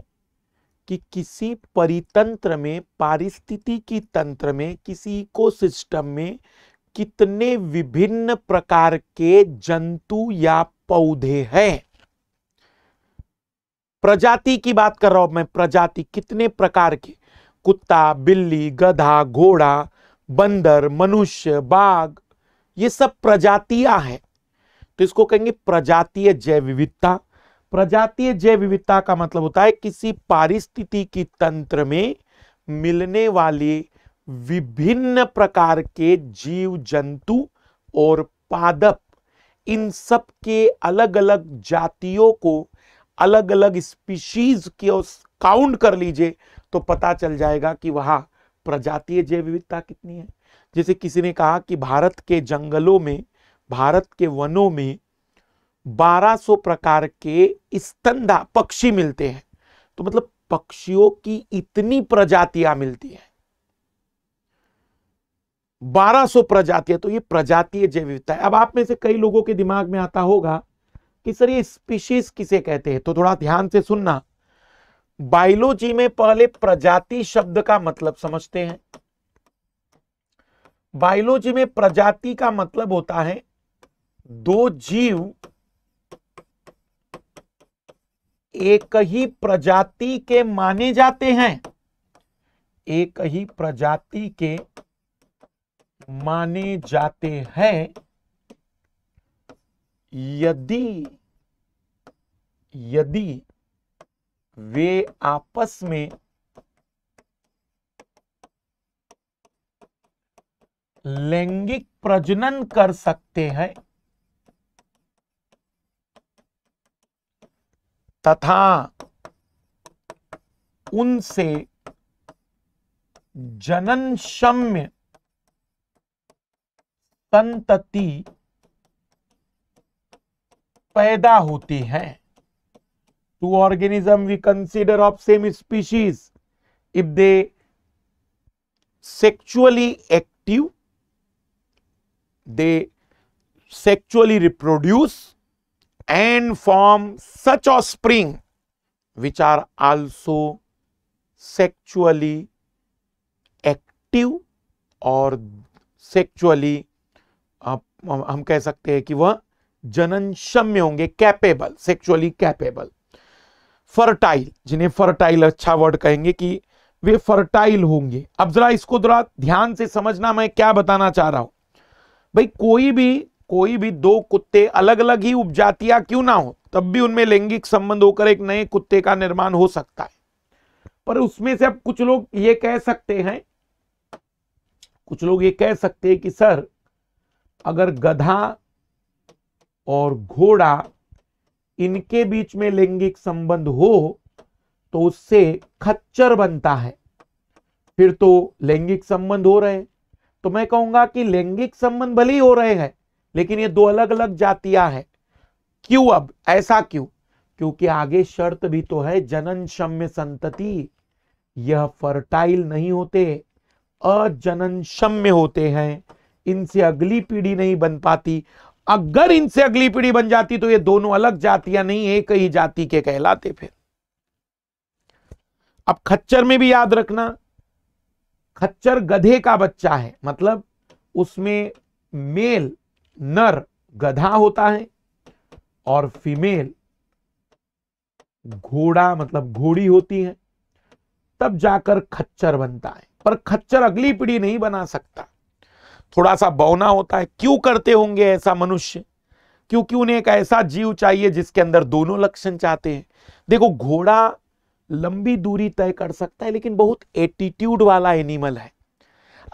कि किसी परितंत्र में पारिस्थितिकी तंत्र में किसी इकोसिस्टम में कितने विभिन्न प्रकार के जंतु या पौधे हैं प्रजाति की बात कर रहा हूं मैं प्रजाति कितने प्रकार के कुत्ता बिल्ली गधा घोड़ा बंदर मनुष्य बाघ ये सब प्रजातियां हैं तो इसको कहेंगे प्रजातीय जैव विविधता प्रजातीय जैव विविधता का मतलब होता है किसी की तंत्र में मिलने वाले विभिन्न प्रकार के जीव जंतु और पादप इन सब के अलग अलग जातियों को अलग अलग स्पीशीज की काउंट कर लीजिए तो पता चल जाएगा कि वहां प्रजातीय जैव विविधता कितनी है जैसे किसी ने कहा कि भारत के जंगलों में भारत के वनों में 1200 प्रकार के स्तंधा पक्षी मिलते हैं तो मतलब पक्षियों की इतनी प्रजातियां मिलती हैं 1200 प्रजातियां तो ये प्रजातीय जैव विविधता है अब आप में से कई लोगों के दिमाग में आता होगा कि सर ये स्पीशीज किसे कहते हैं तो थोड़ा ध्यान से सुनना बायोलॉजी में पहले प्रजाति शब्द का मतलब समझते हैं बायोलॉजी में प्रजाति का मतलब होता है दो जीव एक ही प्रजाति के माने जाते हैं एक ही प्रजाति के माने जाते हैं यदि यदि वे आपस में लैंगिक प्रजनन कर सकते हैं तथा उनसे जनन शम्य संतति पैदा होती है two organism we consider of same species if they sexually active they sexually reproduce and form such offspring which are also sexually active or sexually हम कह सकते हैं कि वह जननक्षम्य होंगे कैपेबल सेक्चुअली कैपेबल फर्टाइल जिन्हें फर्टाइल अच्छा वर्ड कहेंगे कि वे फर्टाइल होंगे अब जरा इसको जरा ध्यान से समझना मैं क्या बताना चाह रहा हूं भाई कोई भी कोई भी दो कुत्ते अलग अलग ही उपजातियां क्यों ना हो तब भी उनमें लैंगिक संबंध होकर एक नए कुत्ते का निर्माण हो सकता है पर उसमें से अब कुछ लोग ये कह सकते हैं कुछ लोग ये कह सकते हैं कि सर अगर गधा और घोड़ा इनके बीच में लैंगिक संबंध हो तो उससे खच्चर बनता है फिर तो लैंगिक संबंध हो रहे तो मैं कहूंगा कि लैंगिक संबंध भले ही हो रहे हैं लेकिन ये दो अलग अलग जातियां हैं क्यों अब ऐसा क्यों क्योंकि आगे शर्त भी तो है जनन शम्य संतति यह फर्टाइल नहीं होते अजनन शम्य होते हैं इनसे अगली पीढ़ी नहीं बन पाती अगर इनसे अगली पीढ़ी बन जाती तो ये दोनों अलग जातियां नहीं एक ही जाति के कहलाते फिर अब खच्चर में भी याद रखना खच्चर गधे का बच्चा है मतलब उसमें मेल नर गधा होता है और फीमेल घोड़ा मतलब घोड़ी होती है तब जाकर खच्चर बनता है पर खच्चर अगली पीढ़ी नहीं बना सकता थोड़ा सा बौना होता है क्यों करते होंगे ऐसा मनुष्य क्योंकि उन्हें एक ऐसा जीव चाहिए जिसके अंदर दोनों लक्षण चाहते हैं देखो घोड़ा लंबी दूरी तय कर सकता है लेकिन बहुत एटीट्यूड वाला एनिमल है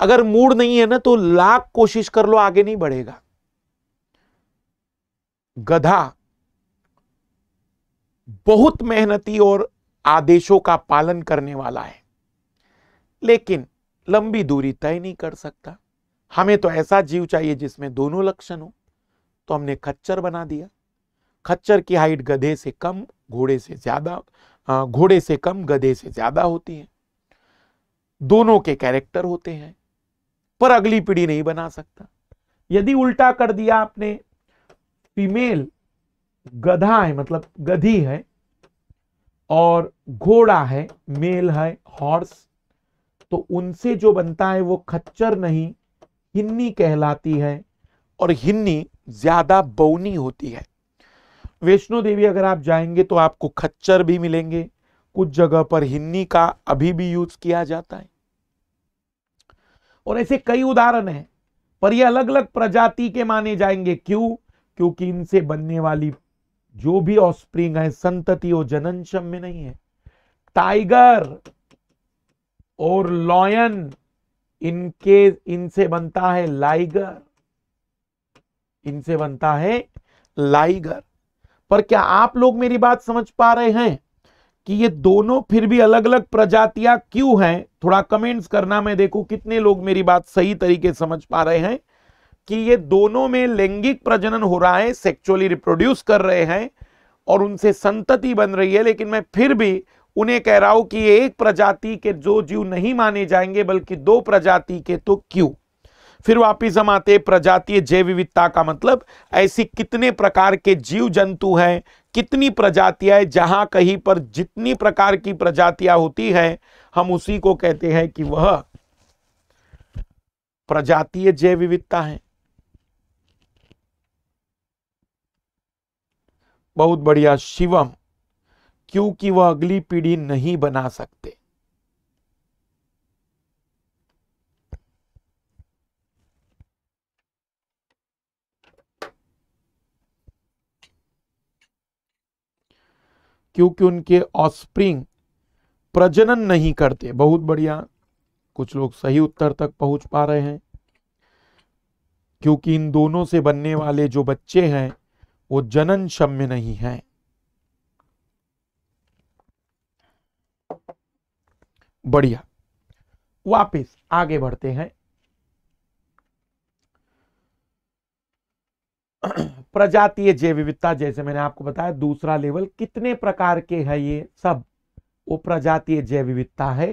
अगर मूड नहीं है ना तो लाख कोशिश कर लो आगे नहीं बढ़ेगा गधा बहुत मेहनती और आदेशों का पालन करने वाला है लेकिन लंबी दूरी तय नहीं कर सकता हमें तो ऐसा जीव चाहिए जिसमें दोनों लक्षण हो तो हमने खच्चर बना दिया खच्चर की हाइट गधे से कम घोड़े से ज्यादा घोड़े से कम गधे से ज्यादा होती है दोनों के कैरेक्टर होते हैं पर अगली पीढ़ी नहीं बना सकता यदि उल्टा कर दिया आपने फीमेल गधा है मतलब गधी है और घोड़ा है मेल है हॉर्स तो उनसे जो बनता है वो खच्चर नहीं हिन्नी कहलाती है और हिन्नी ज़्यादा बौनी होती है वैष्णो देवी अगर आप जाएंगे तो आपको खच्चर भी मिलेंगे कुछ जगह पर हिन्नी का अभी भी यूज किया जाता है और ऐसे कई उदाहरण हैं पर ये अलग अलग प्रजाति के माने जाएंगे क्यों क्योंकि इनसे बनने वाली जो भी ऑस्प्रिंग है संतति जनन जननशम में नहीं है टाइगर और लॉयन इनके इनसे बनता है लाइगर इनसे बनता है लाइगर पर क्या आप लोग मेरी बात समझ पा रहे हैं कि ये दोनों फिर भी अलग अलग प्रजातियां क्यों हैं थोड़ा कमेंट्स करना मैं देखूं कितने लोग मेरी बात सही तरीके समझ पा रहे हैं कि ये दोनों में लैंगिक प्रजनन हो रहा है सेक्चुअली रिप्रोड्यूस कर रहे हैं और उनसे संतति बन रही है लेकिन मैं फिर भी उन्हें कह रहा हूं कि एक प्रजाति के जो जीव नहीं माने जाएंगे बल्कि दो प्रजाति के तो क्यों फिर वापिस हम आते प्रजातीय जैव विविधता का मतलब ऐसी कितने प्रकार के जीव जंतु हैं कितनी प्रजातियां है जहां कहीं पर जितनी प्रकार की प्रजातियां होती हैं हम उसी को कहते हैं कि वह प्रजातीय जैव विविधता है बहुत बढ़िया शिवम क्योंकि वह अगली पीढ़ी नहीं बना सकते क्योंकि उनके ऑस्प्रिंग प्रजनन नहीं करते बहुत बढ़िया कुछ लोग सही उत्तर तक पहुंच पा रहे हैं क्योंकि इन दोनों से बनने वाले जो बच्चे हैं वो जनन क्षम्य नहीं हैं बढ़िया वापस आगे बढ़ते हैं प्रजातीय जैव विविधता जैसे मैंने आपको बताया दूसरा लेवल कितने प्रकार के है ये सब वो प्रजातीय जैव विविधता है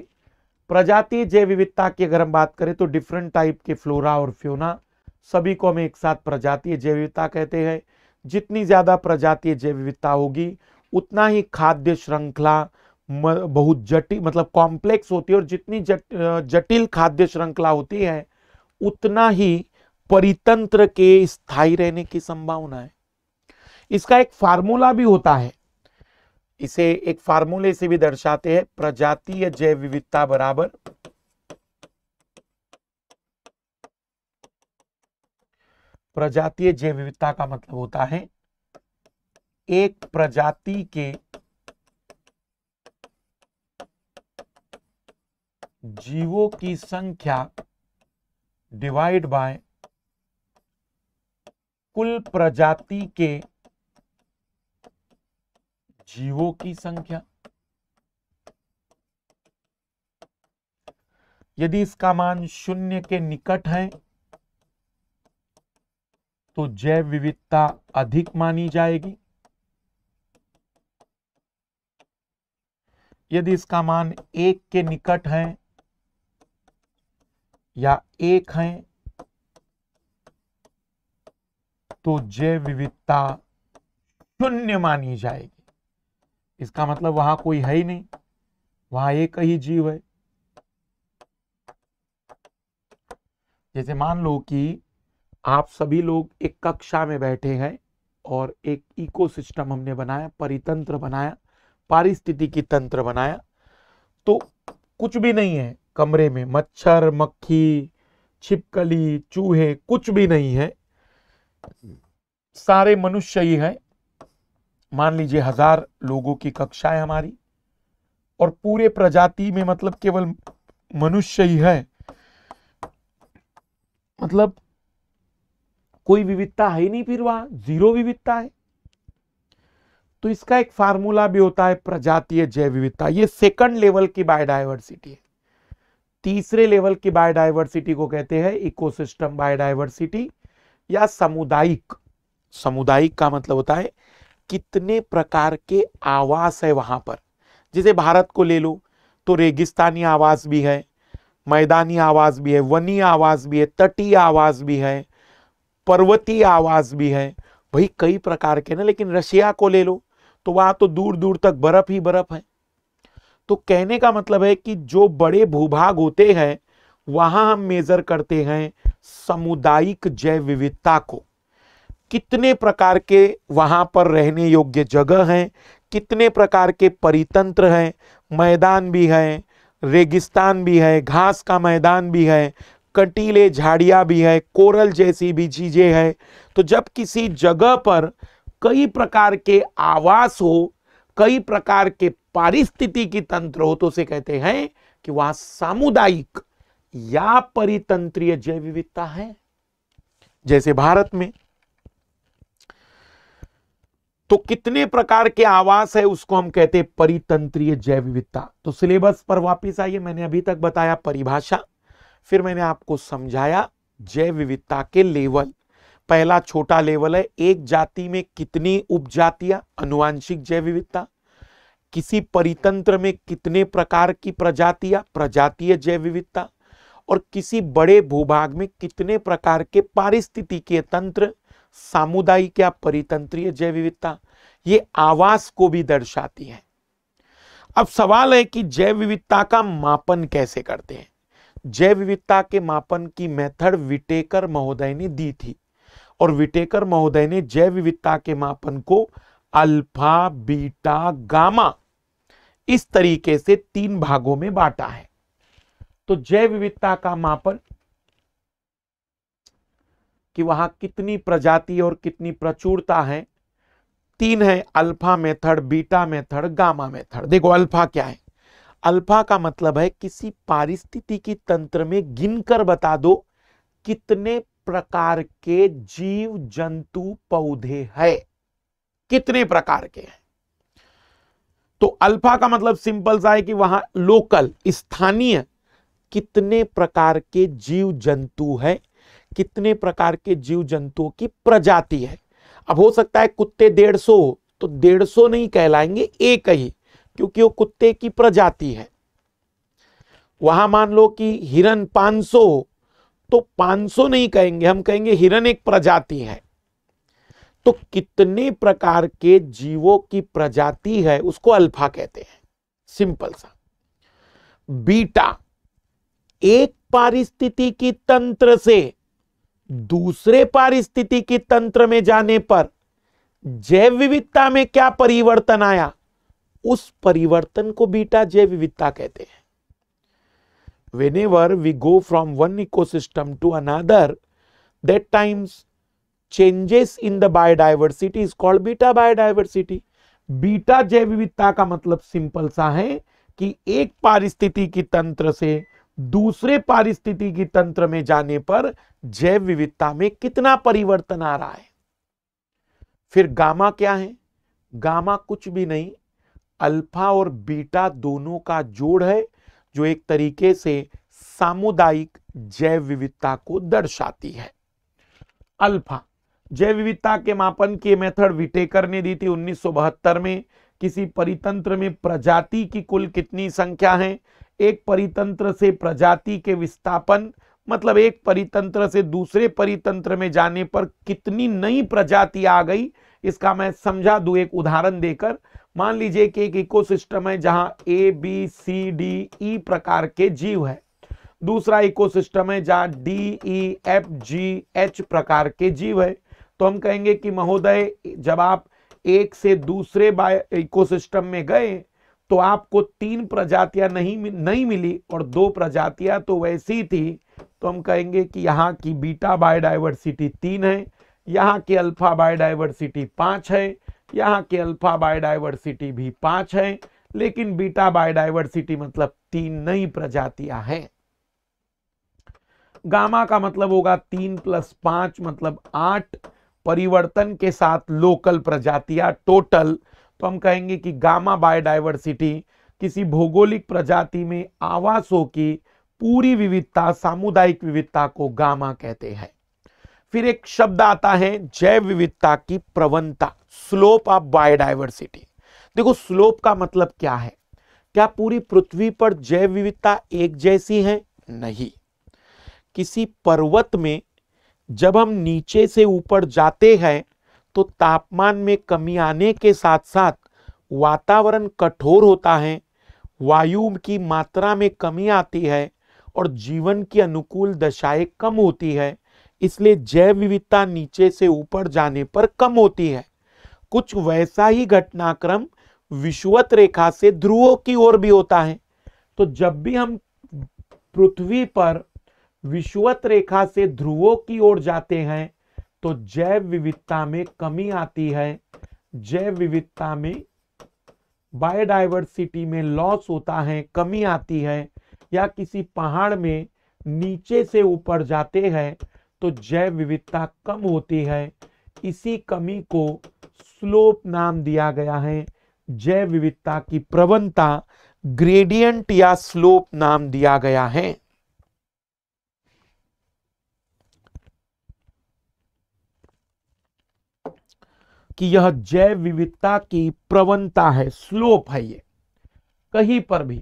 प्रजातीय जैव विविधता की अगर हम बात करें तो डिफरेंट टाइप के फ्लोरा और फ्योना सभी को हम एक साथ प्रजातीय जैव विविधता कहते हैं जितनी ज्यादा प्रजातीय जैव विविधता होगी उतना ही खाद्य श्रृंखला बहुत जटिल मतलब कॉम्प्लेक्स होती है और जितनी जट, जटिल खाद्य श्रृंखला होती है उतना ही परितंत्र के स्थायी रहने की संभावना है इसका एक फार्मूला भी होता है इसे एक फार्मूले से भी दर्शाते हैं प्रजातीय जैव विविधता बराबर प्रजातीय जैव विविधता का मतलब होता है एक प्रजाति के जीवों की संख्या डिवाइड बाय कुल प्रजाति के जीवों की संख्या यदि इसका मान शून्य के निकट है तो जैव विविधता अधिक मानी जाएगी यदि इसका मान एक के निकट है या एक हैं तो जैव विविधता शून्य मानी जाएगी इसका मतलब वहां कोई है ही नहीं वहां एक ही जीव है जैसे मान लो कि आप सभी लोग एक कक्षा में बैठे हैं और एक इकोसिस्टम हमने बनाया परितंत्र बनाया पारिस्थितिकी तंत्र बनाया तो कुछ भी नहीं है कमरे में मच्छर मक्खी छिपकली चूहे कुछ भी नहीं है सारे मनुष्य ही हैं मान लीजिए हजार लोगों की कक्षा है हमारी और पूरे प्रजाति में मतलब केवल मनुष्य ही है मतलब कोई विविधता है ही नहीं फिर वहां जीरो विविधता है तो इसका एक फार्मूला भी होता है प्रजातीय जैव विविधता ये सेकंड लेवल की बायोडायवर्सिटी है तीसरे लेवल की बायोडाइवर्सिटी को कहते हैं इकोसिस्टम बायोडाइवर्सिटी या सामुदायिक सामुदायिक का मतलब होता है कितने प्रकार के आवास है वहां पर जैसे भारत को ले लो तो रेगिस्तानी आवास भी है मैदानी आवास भी है वनी आवास भी है तटीय आवास भी है पर्वतीय आवास भी है भाई कई प्रकार के ना लेकिन रशिया को ले लो तो वहाँ तो दूर दूर तक बर्फ ही बर्फ है तो कहने का मतलब है कि जो बड़े भूभाग होते हैं वहां हम मेजर करते हैं सामुदायिक जैव विविधता को कितने प्रकार के वहां पर रहने योग्य जगह हैं कितने प्रकार के परितंत्र हैं मैदान भी है रेगिस्तान भी है घास का मैदान भी है कटीले झाड़ियां भी है कोरल जैसी भी चीज़ें हैं तो जब किसी जगह पर कई प्रकार के आवास हो कई प्रकार के पारिस्थितिकी तंत्र हो तो उसे कहते हैं कि वहां सामुदायिक या परितंत्रीय जैव विविधता है जैसे भारत में तो कितने प्रकार के आवास है उसको हम कहते हैं परितंत्रीय जैव विविधता तो सिलेबस पर वापस आइए मैंने अभी तक बताया परिभाषा फिर मैंने आपको समझाया जैव विविधता के लेवल पहला छोटा लेवल है एक जाति में कितनी उपजातियां अनुवांशिक जैव विविधता किसी परितंत्र में कितने प्रकार की प्रजातियां प्रजातीय जैव विविधता और किसी बड़े भूभाग में कितने प्रकार के पारिस्थितिकीय तंत्र सामुदायिक या परितंत्रीय जैव विविधता ये आवास को भी दर्शाती है अब सवाल है कि जैव विविधता का मापन कैसे करते हैं जैव विविधता के मापन की मेथड विटेकर महोदय ने दी थी और विटेकर महोदय ने जैव विविधता के मापन को अल्फा बीटा गामा इस तरीके से तीन भागों में बांटा है तो जैव विविधता का मापन कि वहां कितनी प्रजाति और कितनी प्रचुरता है तीन है alpha method beta method gamma method देखो अल्फा क्या है अल्फा का मतलब है किसी पारिस्थितिकी तंत्र में गिनकर बता दो कितने प्रकार के जीव जंतु पौधे हैं कितने प्रकार के हैं तो अल्फा का मतलब सिंपल सा है कि वहां लोकल स्थानीय कितने प्रकार के जीव जंतु है कितने प्रकार के जीव जंतुओं की प्रजाति है अब हो सकता है कुत्ते डेढ़ सौ तो डेढ़ सौ नहीं कहलाएंगे एक ही क्योंकि वो कुत्ते की प्रजाति है वहां मान लो कि हिरन 500 तो 500 नहीं कहेंगे हम कहेंगे हिरन एक प्रजाति है तो कितने प्रकार के जीवों की प्रजाति है उसको अल्फा कहते हैं सिंपल सा बीटा एक पारिस्थिति की तंत्र से दूसरे पारिस्थिति की तंत्र में जाने पर जैव विविधता में क्या परिवर्तन आया उस परिवर्तन को बीटा जैव विविधता कहते हैं whenever we go from one ecosystem to another that times changes in the biodiversity is called beta biodiversity beta जैव विविधता का मतलब सिंपल सा है कि एक की तंत्र से दूसरे की तंत्र में जाने पर जैव विविधता में कितना परिवर्तन आ रहा है फिर गामा क्या है गामा कुछ भी नहीं अल्फा और बीटा दोनों का जोड़ है जो एक तरीके से सामुदायिक जैव विविधता को दर्शाती है अल्फा जैव विविधता के मापन की मेथड विटेकर ने दी थी 1972 में किसी परितंत्र में प्रजाति की कुल कितनी संख्या है एक परितंत्र से प्रजाति के विस्थापन मतलब एक परितंत्र से दूसरे परितंत्र में जाने पर कितनी नई प्रजाति आ गई इसका मैं समझा दू एक उदाहरण देकर मान लीजिए कि एक इकोसिस्टम है जहां A B C D E प्रकार के जीव है दूसरा इकोसिस्टम है जहां D E F G H प्रकार के जीव है तो हम कहेंगे कि महोदय जब आप एक से दूसरे इकोसिस्टम में गए तो आपको तीन प्रजातियां नहीं नहीं मिली और दो प्रजातियां तो वैसी थी तो हम कहेंगे कि यहाँ की बीटा बायोडाइवर्सिटी तीन है यहाँ की अल्फा बायोडाइवर्सिटी पाँच है यहाँ की अल्फा बायोडाइवर्सिटी भी पाँच है लेकिन बीटा बायोडाइवर्सिटी मतलब तीन नई प्रजातियां हैं गामा का मतलब होगा तीन प्लस पांच मतलब आठ परिवर्तन के साथ लोकल प्रजातियां टोटल तो हम कहेंगे कि गामा बायोडाइवर्सिटी किसी भौगोलिक प्रजाति में आवासों की पूरी विविधता सामुदायिक विविधता को गामा कहते हैं फिर एक शब्द आता है जैव विविधता की प्रवणता स्लोप ऑफ बायोडाइवर्सिटी देखो स्लोप का मतलब क्या है क्या पूरी पृथ्वी पर जैव विविधता एक जैसी है नहीं किसी पर्वत में जब हम नीचे से ऊपर जाते हैं तो तापमान में कमी आने के साथ साथ वातावरण कठोर होता है वायु की मात्रा में कमी आती है और जीवन की अनुकूल दशाएं कम होती है इसलिए जैव विविधता नीचे से ऊपर जाने पर कम होती है कुछ वैसा ही घटनाक्रम विश्वत रेखा से ध्रुवों की ओर भी होता है तो जब भी हम पृथ्वी पर विश्वत रेखा से ध्रुवों की ओर जाते हैं तो जैव विविधता में कमी आती है जैव विविधता में बायोडाइवर्सिटी में लॉस होता है कमी आती है या किसी पहाड़ में नीचे से ऊपर जाते हैं तो जैव विविधता कम होती है इसी कमी को स्लोप नाम दिया गया है जैव विविधता की प्रवणता ग्रेडियंट या स्लोप नाम दिया गया है कि यह जैव विविधता की प्रवणता है स्लोप है ये कहीं पर भी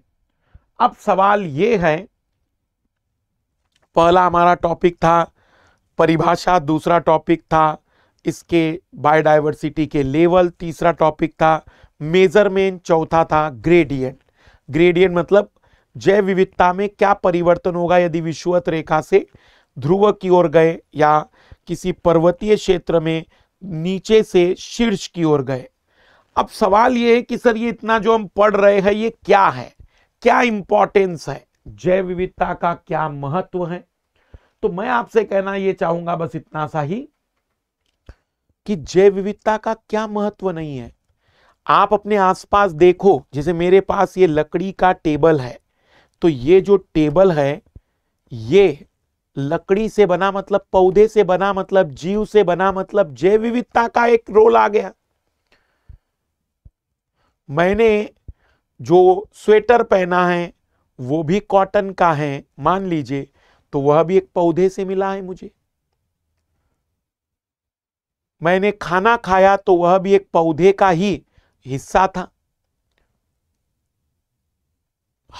अब सवाल ये है पहला हमारा टॉपिक था परिभाषा दूसरा टॉपिक था इसके बायोडाइवर्सिटी के लेवल तीसरा टॉपिक था मेजरमेंट चौथा था ग्रेडियंट ग्रेडियंट मतलब जैव विविधता में क्या परिवर्तन होगा यदि विश्वत रेखा से ध्रुव की ओर गए या किसी पर्वतीय क्षेत्र में नीचे से शीर्ष की ओर गए अब सवाल यह है कि सर ये इतना जो हम पढ़ रहे हैं ये क्या है क्या इंपॉर्टेंस है जैव विविधता का क्या महत्व है तो मैं आपसे कहना यह चाहूंगा बस इतना सा ही कि जैव विविधता का क्या महत्व नहीं है आप अपने आसपास देखो जैसे मेरे पास ये लकड़ी का टेबल है तो ये जो टेबल है ये लकड़ी से बना मतलब पौधे से बना मतलब जीव से बना मतलब जैव विविधता का एक रोल आ गया मैंने जो स्वेटर पहना है वो भी कॉटन का है मान लीजिए तो वह भी एक पौधे से मिला है मुझे मैंने खाना खाया तो वह भी एक पौधे का ही हिस्सा था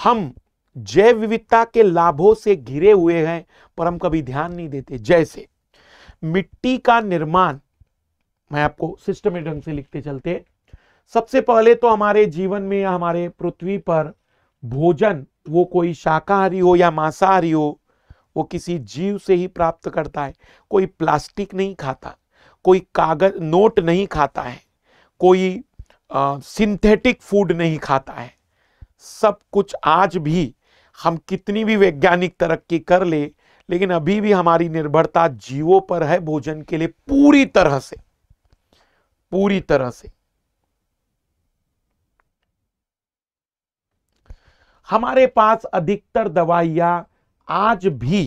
हम जैव विविधता के लाभों से घिरे हुए हैं पर हम कभी ध्यान नहीं देते जैसे मिट्टी का निर्माण मैं आपको सिस्टम ढंग से लिखते चलते सबसे पहले तो हमारे जीवन में या हमारे पृथ्वी पर भोजन वो कोई शाकाहारी हो या मांसाहारी हो वो किसी जीव से ही प्राप्त करता है कोई प्लास्टिक नहीं खाता कोई कागज नोट नहीं खाता है कोई सिंथेटिक फूड नहीं खाता है सब कुछ आज भी हम कितनी भी वैज्ञानिक तरक्की कर ले लेकिन अभी भी हमारी निर्भरता जीवों पर है भोजन के लिए पूरी तरह से पूरी तरह से हमारे पास अधिकतर दवाइयां आज भी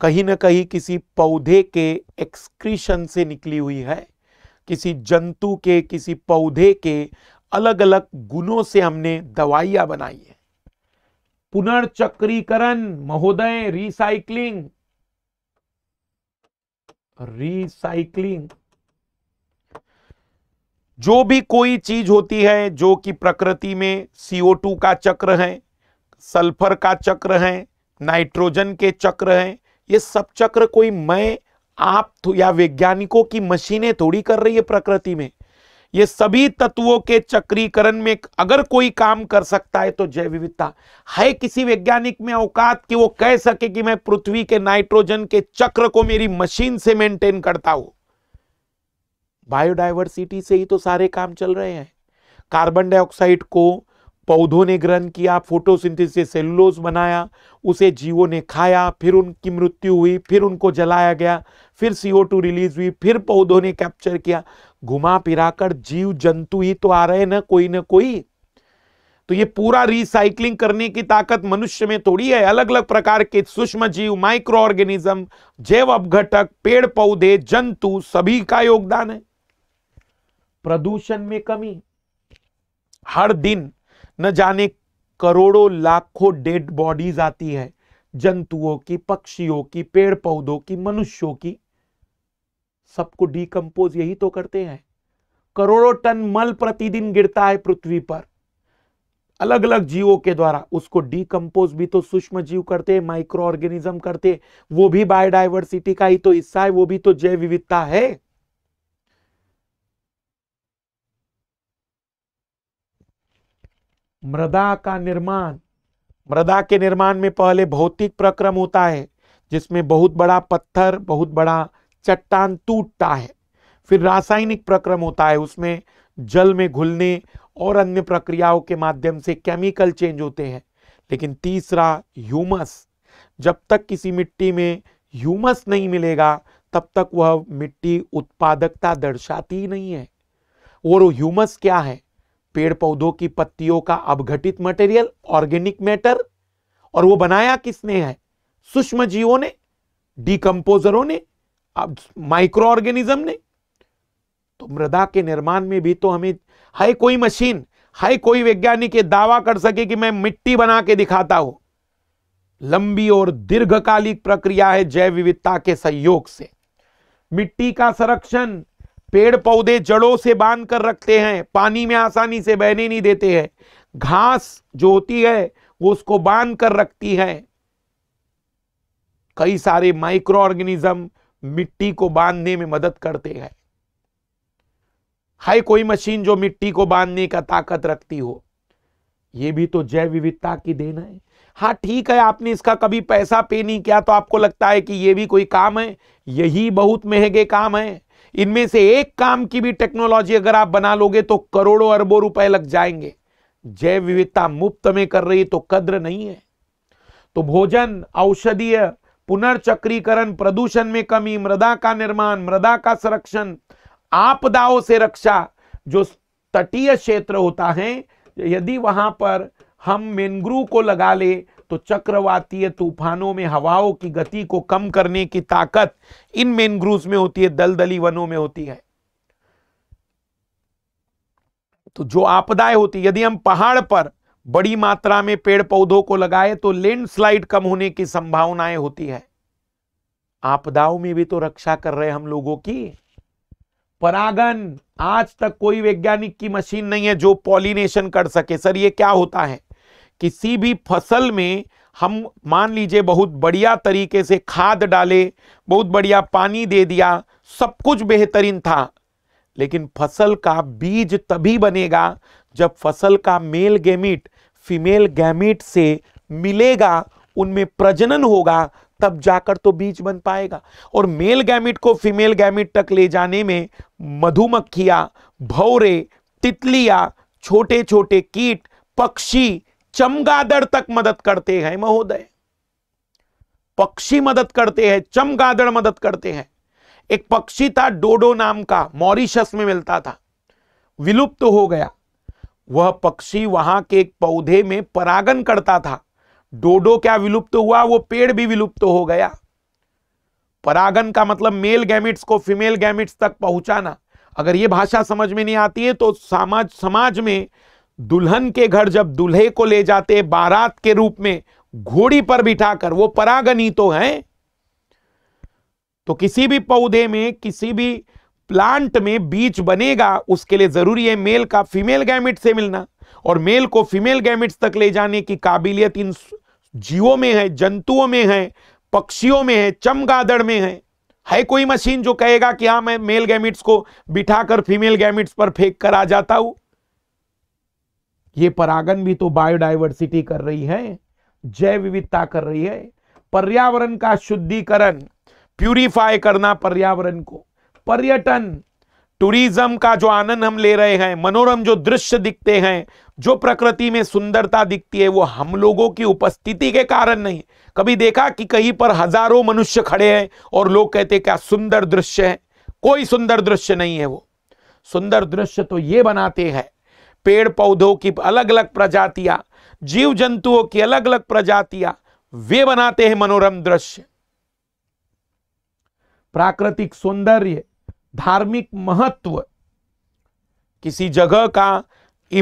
कहीं ना कहीं किसी पौधे के एक्सक्रीशन से निकली हुई है किसी जंतु के किसी पौधे के अलग अलग गुणों से हमने दवाइयां बनाई है पुनर्चक्रीकरण महोदय रिसाइक्लिंग रिसाइक्लिंग जो भी कोई चीज होती है जो कि प्रकृति में CO2 का चक्र है सल्फर का चक्र है नाइट्रोजन के चक्र है ये सब चक्र कोई मैं आप या वैज्ञानिकों की मशीनें थोड़ी कर रही है प्रकृति में ये सभी तत्वों के चक्रीकरण में अगर कोई काम कर सकता है तो जैव विविधता है किसी वैज्ञानिक में औकात कि वो कह सके कि मैं पृथ्वी के नाइट्रोजन के चक्र को मेरी मशीन से मेंटेन करता हूं बायोडाइवर्सिटी से ही तो सारे काम चल रहे हैं कार्बन डाइऑक्साइड को पौधों ने ग्रहण किया फोटोसिंथेसिस से सेलुलोज बनाया उसे जीवों ने खाया फिर उनकी मृत्यु हुई फिर उनको जलाया गया फिर सीओ टू रिलीज हुई फिर पौधों ने कैप्चर किया घुमा फिराकर जीव जंतु ही तो आ रहे ना कोई ना कोई तो ये पूरा रिसाइकलिंग करने की ताकत मनुष्य में थोड़ी है अलग अलग प्रकार के सूक्ष्म जीव माइक्रो ऑर्गेनिज्म जैव अपघटक पेड़ पौधे जंतु सभी का योगदान है प्रदूषण में कमी हर दिन न जाने करोड़ों लाखों डेड बॉडीज आती है जंतुओं की पक्षियों की पेड़ पौधों की मनुष्यों की सबको डीकंपोज यही तो करते हैं करोड़ों टन मल प्रतिदिन गिरता है पृथ्वी पर अलग अलग जीवों के द्वारा उसको डीकंपोज भी तो सूक्ष्म जीव करते हैं माइक्रो ऑर्गेनिज्म करते वो भी बायोडाइवर्सिटी का ही तो हिस्सा है वो भी तो जैव विविधता है मृदा का निर्माण मृदा के निर्माण में पहले भौतिक प्रक्रम होता है जिसमें बहुत बड़ा पत्थर बहुत बड़ा चट्टान टूटता है फिर रासायनिक प्रक्रम होता है उसमें जल में घुलने और अन्य प्रक्रियाओं के माध्यम से केमिकल चेंज होते हैं लेकिन तीसरा ह्यूमस जब तक किसी मिट्टी में ह्यूमस नहीं मिलेगा तब तक वह मिट्टी उत्पादकता दर्शाती नहीं है और ह्यूमस क्या है पेड़ पौधों की पत्तियों का अवघटित मटेरियल ऑर्गेनिक मैटर और वो बनाया किसने है सूक्ष्म जीवों ने डीकंपोजरों ने माइक्रो ऑर्गेनिज्म ने तो मृदा के निर्माण में भी तो हमें है कोई मशीन है कोई वैज्ञानिक ये दावा कर सके कि मैं मिट्टी बना के दिखाता हूं लंबी और दीर्घकालिक प्रक्रिया है जैव विविधता के सहयोग से मिट्टी का संरक्षण पेड़ पौधे जड़ों से बांध कर रखते हैं पानी में आसानी से बहने नहीं देते हैं घास जो होती है वो उसको बांध कर रखती है कई सारे माइक्रो ऑर्गेनिज्म मिट्टी को बांधने में मदद करते हैं है कोई मशीन जो मिट्टी को बांधने का ताकत रखती हो यह भी तो जैव विविधता की देन है हाँ ठीक है आपने इसका कभी पैसा पे नहीं किया तो आपको लगता है कि यह भी कोई काम है यही बहुत महंगे काम है इनमें से एक काम की भी टेक्नोलॉजी अगर आप बना लोगे तो करोड़ों अरबों रुपए लग जाएंगे जैव विविधता मुफ्त में कर रही तो कद्र नहीं है तो भोजन औषधीय पुनर्चक्रीकरण प्रदूषण में कमी मृदा का निर्माण मृदा का संरक्षण आपदाओं से रक्षा जो तटीय क्षेत्र होता है यदि वहां पर हम मेनग्रू को लगा ले तो चक्रवातीय तूफानों में हवाओं की गति को कम करने की ताकत इन मेनग्रूव में होती है दलदली वनों में होती है तो जो आपदाएं होती यदि हम पहाड़ पर बड़ी मात्रा में पेड़ पौधों को लगाए तो लैंडस्लाइड कम होने की संभावनाएं होती है आपदाओं में भी तो रक्षा कर रहे हम लोगों की परागन आज तक कोई वैज्ञानिक की मशीन नहीं है जो पॉलिनेशन कर सके सर ये क्या होता है किसी भी फसल में हम मान लीजिए बहुत बढ़िया तरीके से खाद डाले बहुत बढ़िया पानी दे दिया सब कुछ बेहतरीन था लेकिन फसल का बीज तभी बनेगा जब फसल का मेल गैमिट फीमेल गैमिट से मिलेगा उनमें प्रजनन होगा तब जाकर तो बीज बन पाएगा और मेल गैमिट को फीमेल गैमिट तक ले जाने में मधुमक्खियाँ भौरे तितलियाँ छोटे छोटे कीट पक्षी चमगादड़ तक मदद करते हैं महोदय पक्षी मदद करते हैं चमगादड़ मदद करते हैं एक पक्षी था डोडो नाम का मॉरिशस में मिलता था विलुप्त तो हो गया वह पक्षी वहां के एक पौधे में परागन करता था डोडो क्या विलुप्त तो हुआ वो पेड़ भी विलुप्त तो हो गया परागन का मतलब मेल गैमिट्स को फीमेल गैमिट्स तक पहुंचाना अगर ये भाषा समझ में नहीं आती है तो समाज समाज में दुल्हन के घर जब दूल्हे को ले जाते बारात के रूप में घोड़ी पर बिठाकर वो परागनी तो है तो किसी भी पौधे में किसी भी प्लांट में बीज बनेगा उसके लिए जरूरी है मेल का फीमेल गैमिट से मिलना और मेल को फीमेल गैमिट्स तक ले जाने की काबिलियत इन जीवों में है जंतुओं में है पक्षियों में है चमगादड़ में है है कोई मशीन जो कहेगा कि हाँ मैं मेल गैमिट्स को बिठाकर फीमेल गैमिट्स पर फेंक कर आ जाता हूं ये परागन भी तो बायोडाइवर्सिटी कर रही है जैव विविधता कर रही है पर्यावरण का शुद्धिकरण प्यूरिफाई करना पर्यावरण को पर्यटन टूरिज्म का जो आनंद हम ले रहे हैं मनोरम जो दृश्य दिखते हैं जो प्रकृति में सुंदरता दिखती है वो हम लोगों की उपस्थिति के कारण नहीं कभी देखा कि कहीं पर हजारों मनुष्य खड़े हैं और लोग कहते क्या सुंदर दृश्य है कोई सुंदर दृश्य नहीं है वो सुंदर दृश्य तो ये बनाते हैं पेड़ पौधों की अलग अलग प्रजातियां जीव जंतुओं की अलग अलग प्रजातियां वे बनाते हैं मनोरम दृश्य प्राकृतिक सौंदर्य धार्मिक महत्व किसी जगह का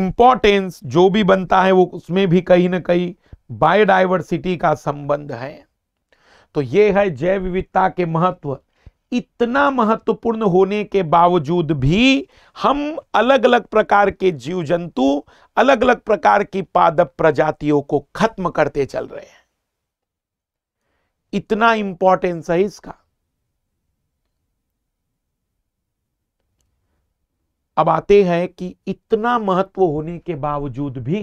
इंपॉर्टेंस जो भी बनता है वो उसमें भी कहीं ना कहीं बायोडाइवर्सिटी का संबंध है तो ये है जैव विविधता के महत्व इतना महत्वपूर्ण होने के बावजूद भी हम अलग अलग प्रकार के जीव जंतु अलग अलग प्रकार की पादप प्रजातियों को खत्म करते चल रहे हैं इतना इंपॉर्टेंस है इसका अब आते हैं कि इतना महत्व होने के बावजूद भी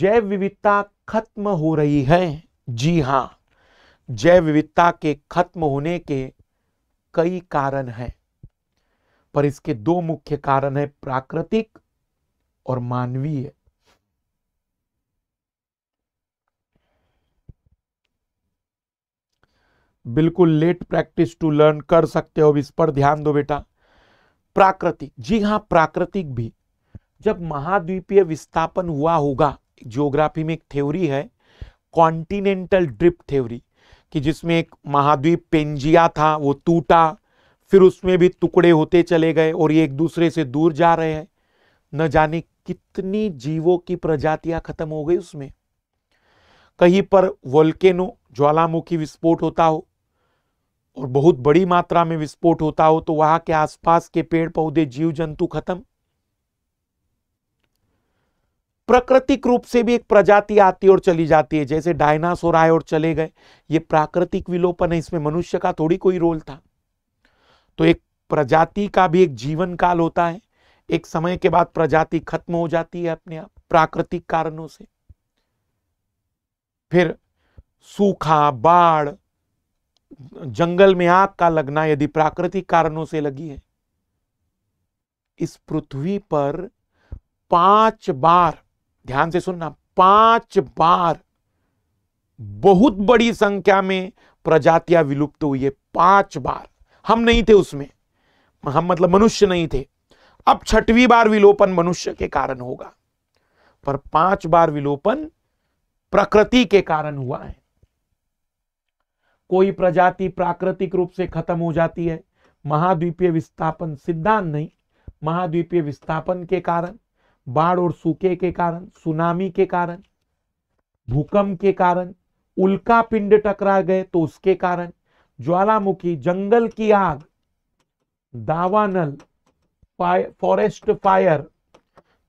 जैव विविधता खत्म हो रही है जी हां जैव विविधता के खत्म होने के कई कारण हैं पर इसके दो मुख्य कारण हैं प्राकृतिक और मानवीय बिल्कुल लेट प्रैक्टिस टू लर्न कर सकते हो इस पर ध्यान दो बेटा प्राकृतिक जी हां प्राकृतिक भी जब महाद्वीपीय विस्थापन हुआ होगा ज्योग्राफी में एक थ्योरी है कॉन्टिनेंटल ड्रिप थ्योरी कि जिसमें एक महाद्वीप पेंजिया था वो टूटा फिर उसमें भी टुकड़े होते चले गए और ये एक दूसरे से दूर जा रहे हैं न जाने कितनी जीवों की प्रजातियां खत्म हो गई उसमें कहीं पर वोल्केनो ज्वालामुखी विस्फोट होता हो और बहुत बड़ी मात्रा में विस्फोट होता हो तो वहां के आसपास के पेड़ पौधे जीव जंतु खत्म प्राकृतिक रूप से भी एक प्रजाति आती और चली जाती है जैसे डायनासोर आए और चले गए ये प्राकृतिक विलोपन है इसमें मनुष्य का थोड़ी कोई रोल था तो एक प्रजाति का भी एक जीवन काल होता है एक समय के बाद प्रजाति खत्म हो जाती है अपने आप प्राकृतिक कारणों से फिर सूखा बाढ़ जंगल में आग का लगना यदि प्राकृतिक कारणों से लगी है इस पृथ्वी पर पांच बार ध्यान से सुनना पांच बार बहुत बड़ी संख्या में प्रजातियां विलुप्त हुई है पांच बार हम नहीं थे उसमें हम मतलब मनुष्य नहीं थे अब छठवीं बार विलोपन मनुष्य के कारण होगा पर पांच बार विलोपन प्रकृति के कारण हुआ है कोई प्रजाति प्राकृतिक रूप से खत्म हो जाती है महाद्वीपीय विस्थापन सिद्धांत नहीं महाद्वीपीय विस्थापन के कारण बाढ़ और सूखे के कारण सुनामी के कारण भूकंप के कारण उल्का पिंड टकरा गए तो उसके कारण ज्वालामुखी जंगल की आग दावानल फॉरेस्ट फायर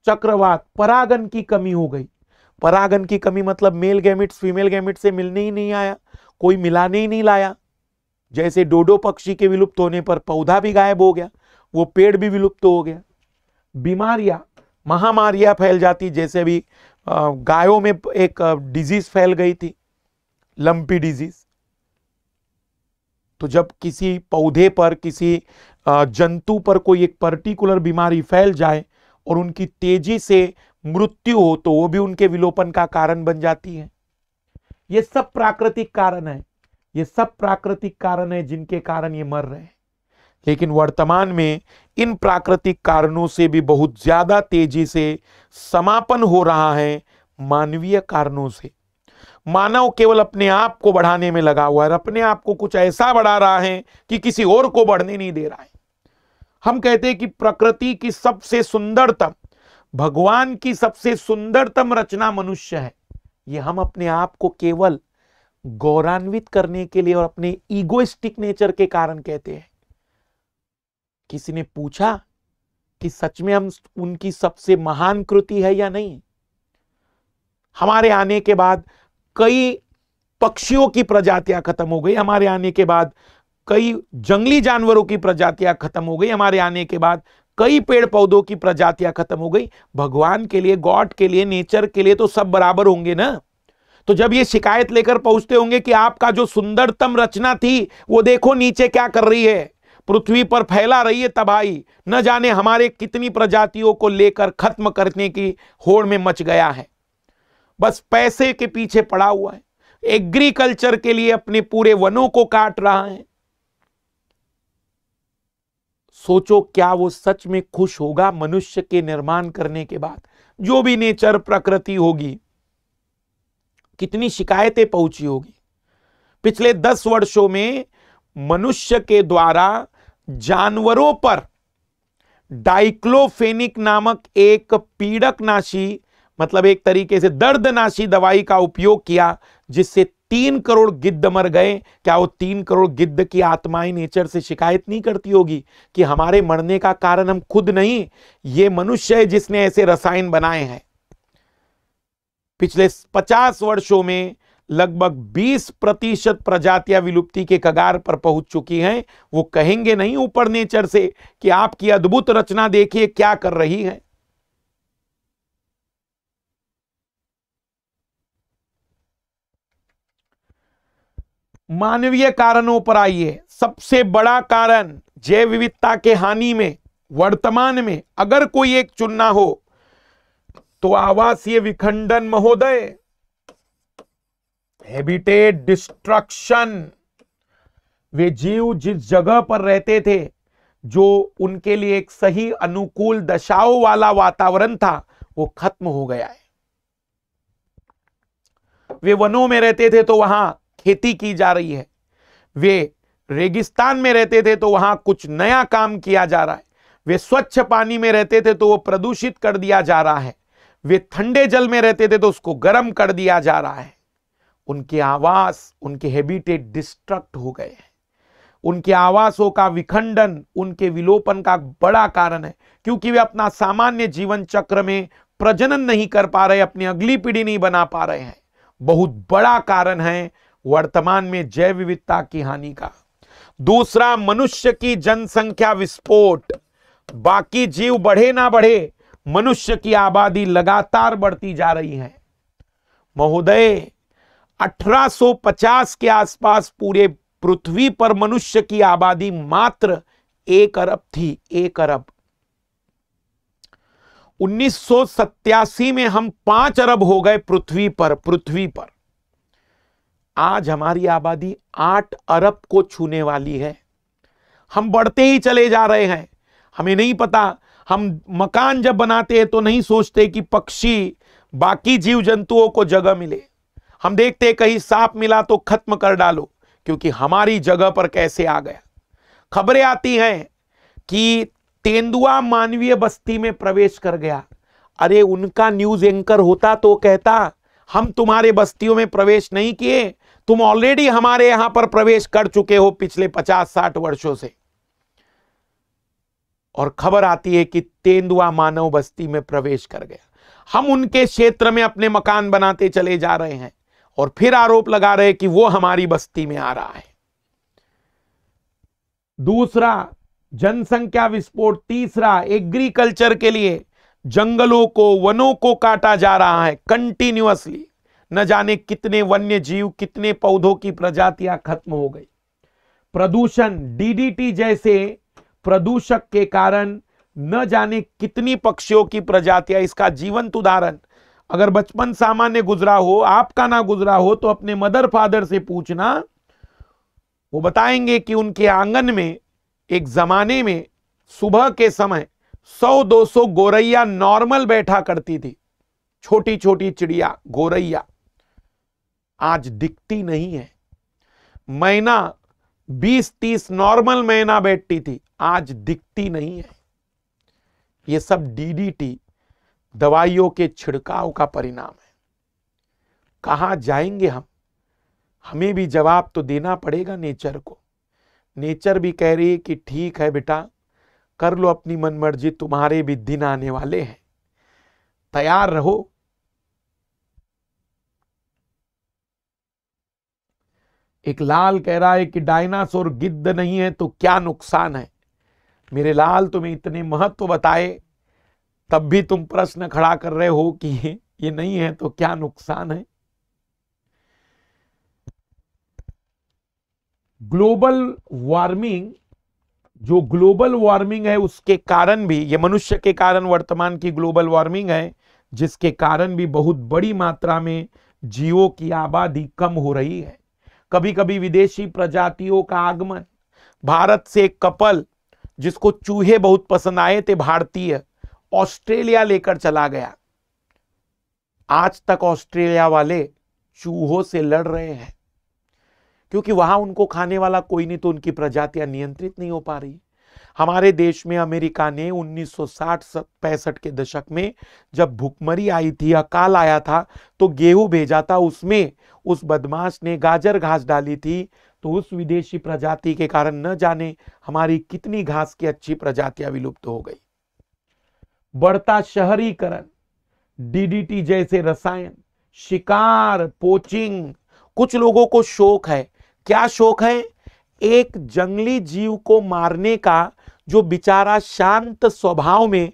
चक्रवात परागन की कमी हो गई परागन की कमी मतलब मेल गैमिट्स फीमेल गैमिट से मिलने ही नहीं आया कोई मिलाने ही नहीं लाया जैसे डोडो पक्षी के विलुप्त होने पर पौधा भी गायब हो गया वो पेड़ भी विलुप्त हो गया बीमारियां महामारियां फैल जाती जैसे भी गायों में एक डिजीज़ फैल गई थी लंपी डिजीज़ तो जब किसी पौधे पर किसी जंतु पर कोई एक पर्टिकुलर बीमारी फैल जाए और उनकी तेजी से मृत्यु हो तो वो भी उनके विलोपन का कारण बन जाती है ये सब प्राकृतिक कारण है ये सब प्राकृतिक कारण है जिनके कारण ये मर रहे हैं लेकिन वर्तमान में इन प्राकृतिक कारणों से भी बहुत ज़्यादा तेजी से समापन हो रहा है मानवीय कारणों से मानव केवल अपने आप को बढ़ाने में लगा हुआ है अपने आप को कुछ ऐसा बढ़ा रहा है कि किसी और को बढ़ने नहीं दे रहा है हम कहते हैं कि प्रकृति की सबसे सुंदरतम भगवान की सबसे सुंदरतम रचना मनुष्य है ये हम अपने आप को केवल गौरवान्वित करने के लिए और अपने ईगोइस्टिक नेचर के कारण कहते हैं किसी ने पूछा कि सच में हम उनकी सबसे महान कृति है या नहीं हमारे आने के बाद कई पक्षियों की प्रजातियां खत्म हो गई हमारे आने के बाद कई जंगली जानवरों की प्रजातियां खत्म हो गई हमारे आने के बाद कई पेड़ पौधों की प्रजातियां खत्म हो गई भगवान के लिए गॉड के लिए नेचर के लिए तो सब बराबर होंगे ना तो जब ये शिकायत लेकर पहुंचते होंगे कि आपका जो सुंदरतम रचना थी वो देखो नीचे क्या कर रही है पृथ्वी पर फैला रही है तबाही न जाने हमारे कितनी प्रजातियों को लेकर खत्म करने की होड़ में मच गया है बस पैसे के पीछे पड़ा हुआ है एग्रीकल्चर के लिए अपने पूरे वनों को काट रहा है सोचो क्या वो सच में खुश होगा मनुष्य के निर्माण करने के बाद जो भी नेचर प्रकृति होगी कितनी शिकायतें पहुंची होगी पिछले दस वर्षों में मनुष्य के द्वारा जानवरों पर डाइक्लोफेनिक नामक एक पीड़क नाशी मतलब एक तरीके से दर्दनाशी दवाई का उपयोग किया जिससे तीन करोड़ गिद्ध मर गए क्या वो तीन करोड़ गिद्ध की आत्माएं नेचर से शिकायत नहीं करती होगी कि हमारे मरने का कारण हम खुद नहीं ये मनुष्य है जिसने ऐसे रसायन बनाए हैं पिछले पचास वर्षों में लगभग 20 प्रतिशत प्रजातियां विलुप्ति के कगार पर पहुंच चुकी हैं वो कहेंगे नहीं ऊपर नेचर से कि आपकी अद्भुत रचना देखिए क्या कर रही है मानवीय कारणों पर आइए सबसे बड़ा कारण जैव विविधता के हानि में वर्तमान में अगर कोई एक चुनना हो तो आवासीय विखंडन महोदय हैबिटेट डिस्ट्रक्शन वे जीव जिस जगह पर रहते थे जो उनके लिए एक सही अनुकूल दशाओं वाला वातावरण था वो खत्म हो गया है वे वनों में रहते थे तो वहां खेती की जा रही है वे रेगिस्तान में रहते थे तो वहां कुछ नया काम किया जा रहा है वे स्वच्छ पानी में रहते थे तो वो प्रदूषित कर दिया जा रहा है वे ठंडे जल में रहते थे तो उसको गर्म कर दिया जा रहा है उनके आवास उनके हैबिटेट डिस्ट्रक्ट हो गए हैं उनके आवासों का विखंडन उनके विलोपन का बड़ा कारण है क्योंकि वे अपना सामान्य जीवन चक्र में प्रजनन नहीं कर पा रहे अपनी अगली पीढ़ी नहीं बना पा रहे हैं बहुत बड़ा कारण है वर्तमान में जैव विविधता की हानि का दूसरा मनुष्य की जनसंख्या विस्फोट बाकी जीव बढ़े ना बढ़े मनुष्य की आबादी लगातार बढ़ती जा रही है महोदय 1850 के आसपास पूरे पृथ्वी पर मनुष्य की आबादी मात्र एक अरब थी एक अरब उन्नीस में हम पांच अरब हो गए पृथ्वी पर पृथ्वी पर आज हमारी आबादी आठ अरब को छूने वाली है हम बढ़ते ही चले जा रहे हैं हमें नहीं पता हम मकान जब बनाते हैं तो नहीं सोचते कि पक्षी बाकी जीव जंतुओं को जगह मिले हम देखते कहीं सांप मिला तो खत्म कर डालो क्योंकि हमारी जगह पर कैसे आ गया खबरें आती हैं कि तेंदुआ मानवीय बस्ती में प्रवेश कर गया अरे उनका न्यूज एंकर होता तो कहता हम तुम्हारे बस्तियों में प्रवेश नहीं किए तुम ऑलरेडी हमारे यहां पर प्रवेश कर चुके हो पिछले पचास साठ वर्षों से और खबर आती है कि तेंदुआ मानव बस्ती में प्रवेश कर गया हम उनके क्षेत्र में अपने मकान बनाते चले जा रहे हैं और फिर आरोप लगा रहे कि वो हमारी बस्ती में आ रहा है दूसरा जनसंख्या विस्फोट तीसरा एग्रीकल्चर के लिए जंगलों को वनों को काटा जा रहा है कंटिन्यूअसली न जाने कितने वन्य जीव कितने पौधों की प्रजातियां खत्म हो गई प्रदूषण डीडीटी जैसे प्रदूषक के कारण न जाने कितनी पक्षियों की प्रजातियां इसका जीवंत उदाहरण अगर बचपन सामान्य गुजरा हो आपका ना गुजरा हो तो अपने मदर फादर से पूछना वो बताएंगे कि उनके आंगन में एक जमाने में सुबह के समय 100-200 गोरैया नॉर्मल बैठा करती थी छोटी छोटी चिड़िया गोरैया आज दिखती नहीं है मैना 20-30 नॉर्मल मैना बैठती थी आज दिखती नहीं है ये सब डीडीटी दवाइयों के छिड़काव का परिणाम है कहा जाएंगे हम हमें भी जवाब तो देना पड़ेगा नेचर को नेचर भी कह रही है कि ठीक है बेटा कर लो अपनी मनमर्जी तुम्हारे भी दिन आने वाले हैं तैयार रहो एक लाल कह रहा है कि डायनासोर गिद्ध नहीं है तो क्या नुकसान है मेरे लाल तुम्हें इतने महत्व बताए तब भी तुम प्रश्न खड़ा कर रहे हो कि ये नहीं है तो क्या नुकसान है ग्लोबल वार्मिंग जो ग्लोबल वार्मिंग है उसके कारण भी ये मनुष्य के कारण वर्तमान की ग्लोबल वार्मिंग है जिसके कारण भी बहुत बड़ी मात्रा में जीवों की आबादी कम हो रही है कभी कभी विदेशी प्रजातियों का आगमन भारत से कपल जिसको चूहे बहुत पसंद आए थे भारतीय ऑस्ट्रेलिया लेकर चला गया आज तक ऑस्ट्रेलिया वाले चूहों से लड़ रहे हैं क्योंकि वहां उनको खाने वाला कोई नहीं तो उनकी प्रजातियां नियंत्रित नहीं हो पा रही हमारे देश में अमेरिका ने 1960 पैंसठ के दशक में जब भुखमरी आई थी अकाल आया था तो गेहूं भेजा था उसमें उस बदमाश ने गाजर घास डाली थी तो उस विदेशी प्रजाति के कारण न जाने हमारी कितनी घास की अच्छी प्रजातियां विलुप्त हो गई बढ़ता शहरीकरण डीडीटी जैसे रसायन शिकार पोचिंग कुछ लोगों को शौक है क्या शौक है एक जंगली जीव को मारने का जो बेचारा शांत स्वभाव में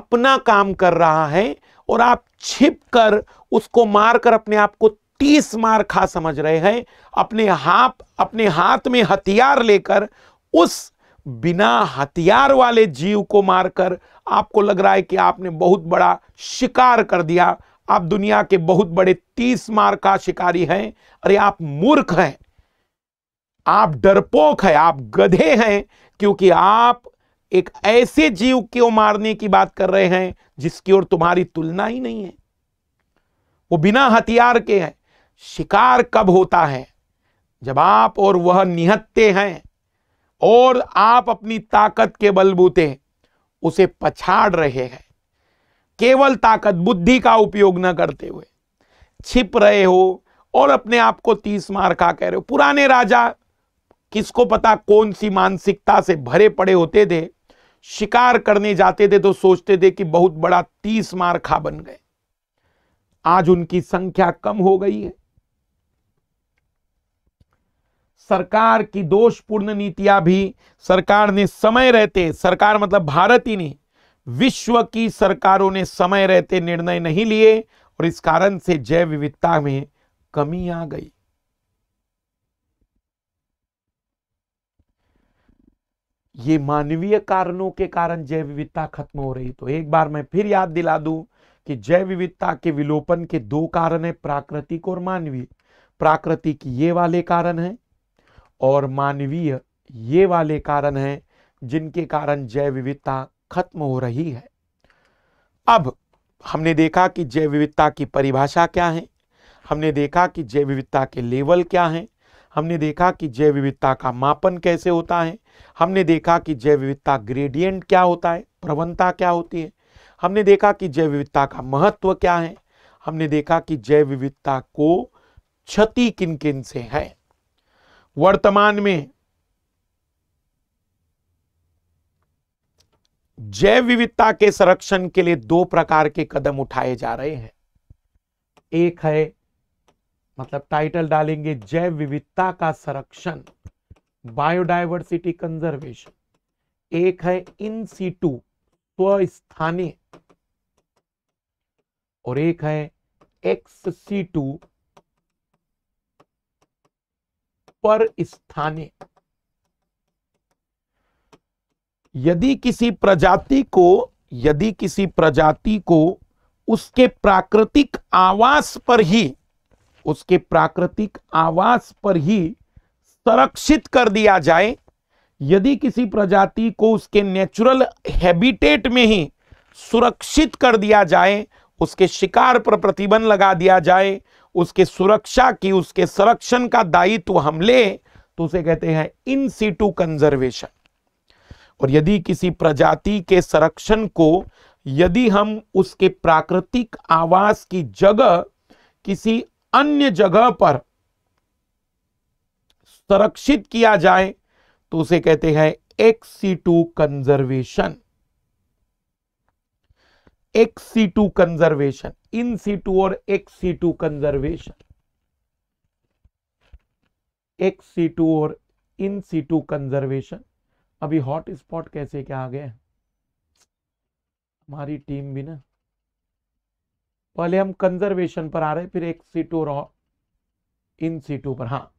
अपना काम कर रहा है और आप छिप कर उसको मारकर अपने आप को तीस मार खा समझ रहे हैं अपने हाथ अपने हाथ में हथियार लेकर उस बिना हथियार वाले जीव को मारकर आपको लग रहा है कि आपने बहुत बड़ा शिकार कर दिया आप दुनिया के बहुत बड़े तीस मार का शिकारी हैं अरे आप मूर्ख हैं आप डरपोक है आप गधे हैं क्योंकि आप एक ऐसे जीव को मारने की बात कर रहे हैं जिसकी ओर तुम्हारी तुलना ही नहीं है वो बिना हथियार के है शिकार कब होता है जब आप और वह निहत्ते हैं और आप अपनी ताकत के बलबूते उसे पछाड़ रहे हैं केवल ताकत बुद्धि का उपयोग न करते हुए छिप रहे हो और अपने आप को तीस मार खा कह रहे हो पुराने राजा किसको पता कौन सी मानसिकता से भरे पड़े होते थे शिकार करने जाते थे तो सोचते थे कि बहुत बड़ा तीस मार खा बन गए आज उनकी संख्या कम हो गई है सरकार की दोषपूर्ण नीतियां भी सरकार ने समय रहते सरकार मतलब भारत ही नहीं विश्व की सरकारों ने समय रहते निर्णय नहीं लिए और इस कारण से जैव विविधता में कमी आ गई ये मानवीय कारणों के कारण जैव विविधता खत्म हो रही तो एक बार मैं फिर याद दिला दूं कि जैव विविधता के विलोपन के दो कारण है प्राकृतिक और मानवीय प्राकृतिक ये वाले कारण है और मानवीय ये वाले कारण हैं जिनके कारण जैव विविधता खत्म हो रही है अब हमने देखा कि जैव विविधता की परिभाषा क्या है हमने देखा कि जैव विविधता के लेवल क्या हैं हमने देखा कि जैव विविधता का मापन कैसे होता है हमने देखा कि जैव विविधता ग्रेडियंट क्या होता है प्रवणता क्या होती है हमने देखा कि जैव विविधता का महत्व क्या है हमने देखा कि जैव विविधता को क्षति किन किन से है वर्तमान में जैव विविधता के संरक्षण के लिए दो प्रकार के कदम उठाए जा रहे हैं एक है मतलब टाइटल डालेंगे जैव विविधता का संरक्षण बायोडायवर्सिटी कंजर्वेशन एक है इन सीटू स्थानीय और एक है एक्स सी टू पर स्थाने यदि किसी प्रजाति को यदि किसी प्रजाति को उसके प्राकृतिक आवास पर ही उसके प्राकृतिक आवास पर ही संरक्षित कर दिया जाए यदि किसी प्रजाति को उसके नेचुरल हैबिटेट में ही सुरक्षित कर दिया जाए उसके शिकार पर प्रतिबंध लगा दिया जाए उसके सुरक्षा की उसके संरक्षण का दायित्व हम ले तो उसे कहते हैं इन सीटू कंजर्वेशन और यदि किसी प्रजाति के संरक्षण को यदि हम उसके प्राकृतिक आवास की जगह किसी अन्य जगह पर संरक्षित किया जाए तो उसे कहते हैं ex situ conservation ex situ conservation in situ और ex situ conservation ex situ और इन सी टू कंजर्वेशन अभी हॉट स्पॉट कैसे क्या आ गया हमारी टीम भी ना पहले हम कंजर्वेशन पर आ रहे फिर एक्स सी टू और इन सी टू पर हा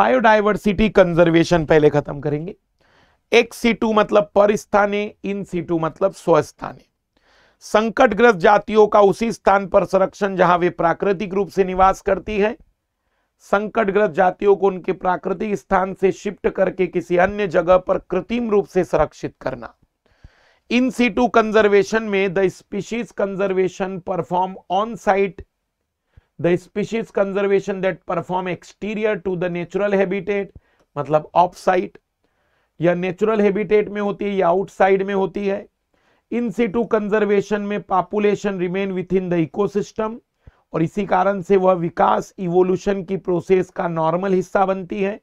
बायोडाइवर्सिटी कंजर्वेशन पहले खत्म करेंगे एक सी टू मतलब पर स्थाने इन सी टू मतलब स्वस्थाने संकटग्रस्त जातियों का उसी स्थान पर संरक्षण जहां वे प्राकृतिक रूप से निवास करती है संकटग्रस्त जातियों को उनके प्राकृतिक स्थान से शिफ्ट करके किसी अन्य जगह पर कृत्रिम रूप से संरक्षित करना इन सीटू कंजर्वेशन में the species conservation perform on site the species conservation that perform exterior to the natural habitat मतलब ऑफ साइट या नेचुरल हैबिटेट में होती है या आउटसाइड में होती है इन सीटू कंजर्वेशन में population remain within the ecosystem और इसी कारण से वह विकास इवोल्यूशन की प्रोसेस का नॉर्मल हिस्सा बनती है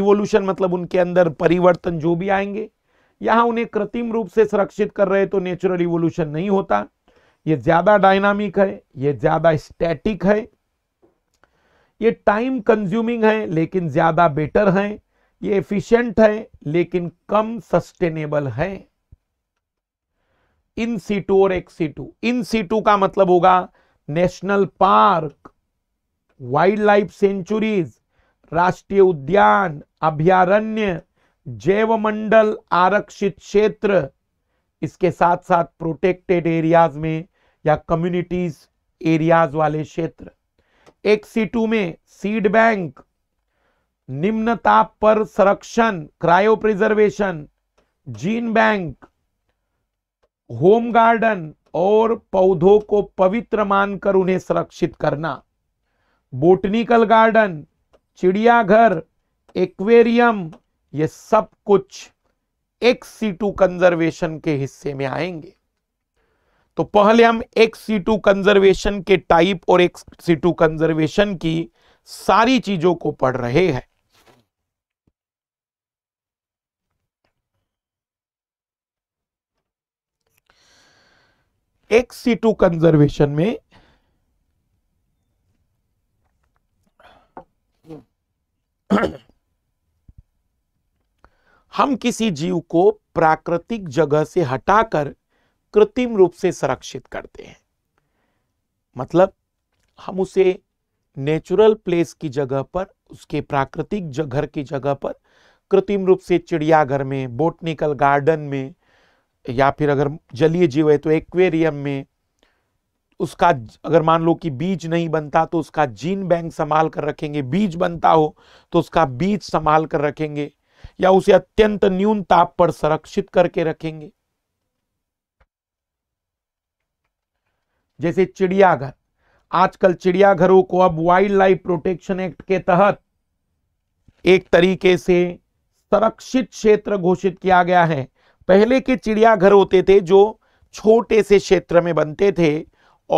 इवोल्यूशन मतलब उनके अंदर परिवर्तन जो भी आएंगे यहां उन्हें कृत्रिम रूप से सुरक्षित कर रहे तो नेचुरल इवोल्यूशन नहीं होता ये ज्यादा डायनामिक है ये ज्यादा स्टैटिक है ये टाइम कंज्यूमिंग है लेकिन ज्यादा बेटर है ये एफिशिएंट है लेकिन कम सस्टेनेबल है इन सीटू और एक सीटू इन सीटू का मतलब होगा national park wildlife sanctuaries राष्ट्रीय उद्यान अभ्यारण्य जैव मंडल आरक्षित क्षेत्र इसके साथ साथ प्रोटेक्टेड एरियाज में या कम्युनिटीज एरियाज वाले क्षेत्र एक सीटू में सीड बैंक निम्न ताप पर संरक्षण cryopreservation gene bank home garden और पौधों को पवित्र मानकर उन्हें सुरक्षित करना बोटनिकल गार्डन चिड़ियाघर एक्वेरियम ये सब कुछ एक सीटू कंजर्वेशन के हिस्से में आएंगे तो पहले हम एक सीटू कंजर्वेशन के टाइप और एक सीटू कंजर्वेशन की सारी चीजों को पढ़ रहे हैं एक्स सी टू कंजर्वेशन में हम किसी जीव को प्राकृतिक जगह से हटाकर कृत्रिम रूप से संरक्षित करते हैं मतलब हम उसे नेचुरल प्लेस की जगह पर उसके प्राकृतिक घर की जगह पर कृत्रिम रूप से चिड़ियाघर में बोटनिकल गार्डन में या फिर अगर जलीय जीव है तो एक्वेरियम में उसका अगर मान लो कि बीज नहीं बनता तो उसका जीन बैंक संभाल कर रखेंगे बीज बनता हो तो उसका बीज संभाल कर रखेंगे या उसे अत्यंत न्यून ताप पर संरक्षित करके रखेंगे जैसे चिड़ियाघर आजकल चिड़ियाघरों को अब वाइल्ड लाइफ प्रोटेक्शन एक्ट के तहत एक तरीके से संरक्षित क्षेत्र घोषित किया गया है पहले के चिड़ियाघर होते थे जो छोटे से क्षेत्र में बनते थे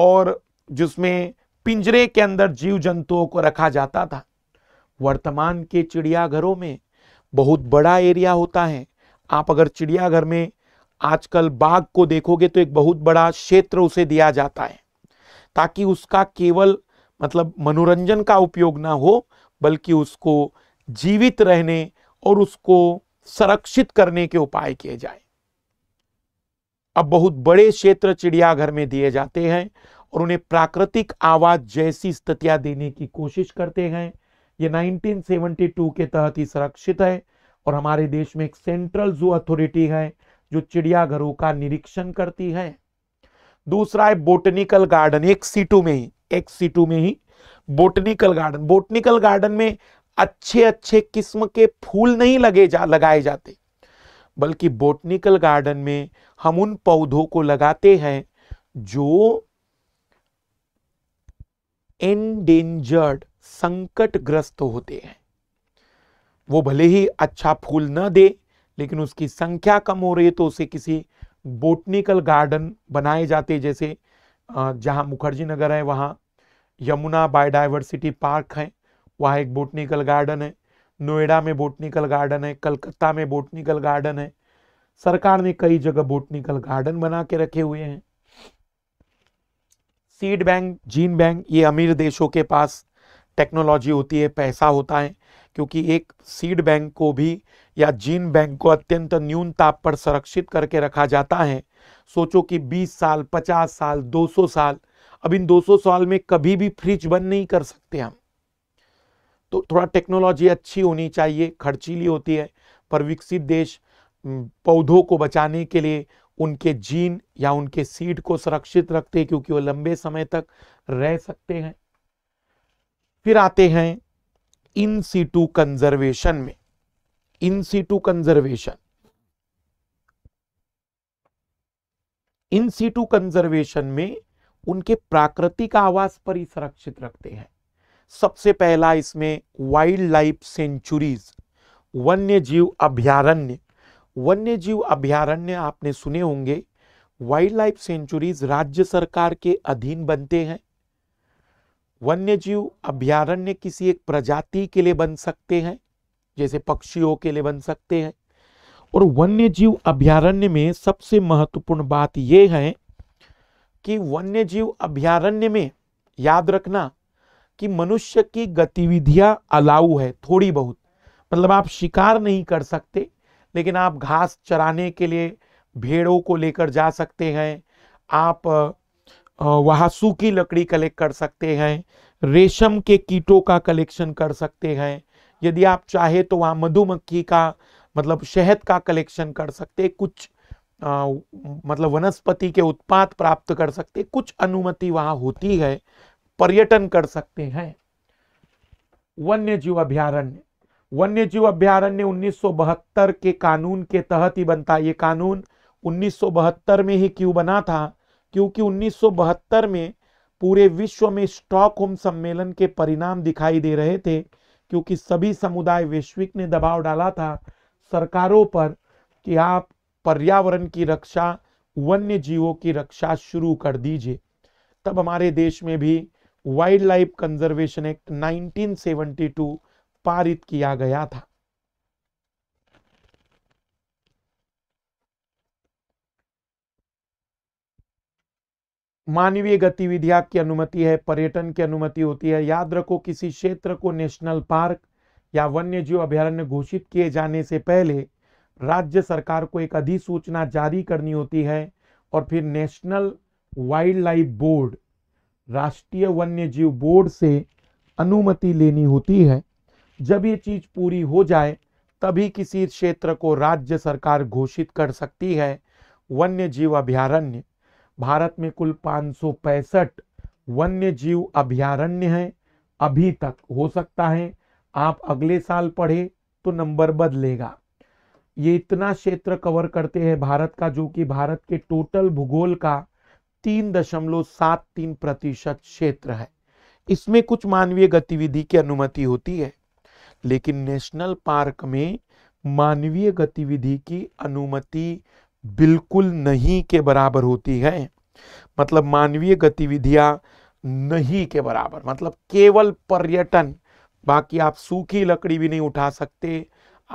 और जिसमें पिंजरे के अंदर जीव जंतुओं को रखा जाता था वर्तमान के चिड़ियाघरों में बहुत बड़ा एरिया होता है आप अगर चिड़ियाघर में आजकल बाघ को देखोगे तो एक बहुत बड़ा क्षेत्र उसे दिया जाता है ताकि उसका केवल मतलब मनोरंजन का उपयोग ना हो बल्कि उसको जीवित रहने और उसको संरक्षित करने के उपाय किए जाए अब बहुत बड़े क्षेत्र चिड़ियाघर में दिए जाते हैं और उन्हें प्राकृतिक आवाज जैसी स्थितियां देने की कोशिश करते हैं ये 1972 के तहत ही संरक्षित है और हमारे देश में एक सेंट्रल जू अथॉरिटी है जो चिड़ियाघरों का निरीक्षण करती है दूसरा है बोटनिकल गार्डन एक सीटू में ही एक सीटू में ही बोटनिकल गार्डन बोटनिकल गार्डन में अच्छे अच्छे किस्म के फूल नहीं लगे जा लगाए जाते बल्कि बोटनिकल गार्डन में हम उन पौधों को लगाते हैं जो एंडेंजर्ड संकटग्रस्त होते हैं वो भले ही अच्छा फूल न दे लेकिन उसकी संख्या कम हो रही है तो उसे किसी बोटनिकल गार्डन बनाए जाते जैसे जहां मुखर्जी नगर है वहां यमुना बायोडाइवर्सिटी पार्क है वहाँ एक बोटनिकल गार्डन है नोएडा में बोटनिकल गार्डन है कलकत्ता में बोटनिकल गार्डन है सरकार ने कई जगह बोटनिकल गार्डन बना के रखे हुए हैं सीड बैंक जीन बैंक ये अमीर देशों के पास टेक्नोलॉजी होती है पैसा होता है क्योंकि एक सीड बैंक को भी या जीन बैंक को अत्यंत न्यून ताप पर संरक्षित करके रखा जाता है सोचो कि 20 साल 50 साल 200 साल अब इन 200 साल में कभी भी फ्रिज बंद नहीं कर सकते हम तो थोड़ा टेक्नोलॉजी अच्छी होनी चाहिए खर्चीली होती है पर विकसित देश पौधों को बचाने के लिए उनके जीन या उनके सीड को सुरक्षित रखते हैं क्योंकि वो लंबे समय तक रह सकते हैं फिर आते हैं इन सीटू कंजर्वेशन में in situ conservation in situ conservation में उनके प्राकृतिक आवास पर ही सुरक्षित रखते हैं सबसे पहला इसमें वाइल्ड लाइफ सेंचुरीज वन्य जीव अभ्यारण्य वन्य जीव अभ्यारण्य आपने सुने होंगे वाइल्ड लाइफ सेंचुरीज राज्य सरकार के अधीन बनते हैं वन्य जीव अभ्यारण्य किसी एक प्रजाति के लिए बन सकते हैं जैसे पक्षियों के लिए बन सकते हैं और वन्य जीव अभ्यारण्य में सबसे महत्वपूर्ण बात यह है कि वन्य जीव अभ्यारण्य में याद रखना कि मनुष्य की गतिविधियां अलाउ है थोड़ी बहुत मतलब आप शिकार नहीं कर सकते लेकिन आप घास चराने के लिए भेड़ों को लेकर जा सकते हैं आप वहाँ सूखी लकड़ी कलेक्ट कर सकते हैं रेशम के कीटों का कलेक्शन कर सकते हैं यदि आप चाहे तो वहाँ मधुमक्खी का मतलब शहद का कलेक्शन कर सकते कुछ आ, मतलब वनस्पति के उत्पाद प्राप्त कर सकते कुछ अनुमति वहाँ होती है पर्यटन कर सकते हैं वन्य जीव अभ्यारण्य वन्य जीव अभ्यारण्य उन्नीस के कानून के तहत ही बनता ये कानून 1972 में ही क्यों बना था क्योंकि 1972 में पूरे विश्व में होम सम्मेलन के परिणाम दिखाई दे रहे थे क्योंकि सभी समुदाय वैश्विक ने दबाव डाला था सरकारों पर कि आप पर्यावरण की रक्षा वन्य जीवों की रक्षा शुरू कर दीजिए तब हमारे देश में भी वाइल्ड लाइफ कंजर्वेशन एक्ट 1972 पारित किया गया था मानवीय गतिविधियां की अनुमति है पर्यटन की अनुमति होती है याद रखो किसी क्षेत्र को नेशनल पार्क या वन्य जीव अभ्यारण्य घोषित किए जाने से पहले राज्य सरकार को एक अधिसूचना जारी करनी होती है और फिर नेशनल वाइल्ड लाइफ बोर्ड राष्ट्रीय वन्य जीव बोर्ड से अनुमति लेनी होती है जब ये चीज़ पूरी हो जाए तभी किसी क्षेत्र को राज्य सरकार घोषित कर सकती है वन्य जीव अभ्यारण्य भारत में कुल पाँच वन्य जीव अभ्यारण्य हैं अभी तक हो सकता है आप अगले साल पढ़े तो नंबर बदलेगा ये इतना क्षेत्र कवर करते हैं भारत का जो कि भारत के टोटल भूगोल का तीन दशमलव सात तीन प्रतिशत क्षेत्र है इसमें कुछ मानवीय गतिविधि की अनुमति होती है लेकिन नेशनल पार्क में मानवीय गतिविधि की अनुमति बिल्कुल नहीं के बराबर होती है मतलब मानवीय गतिविधियां नहीं के बराबर मतलब केवल पर्यटन बाकी आप सूखी लकड़ी भी नहीं उठा सकते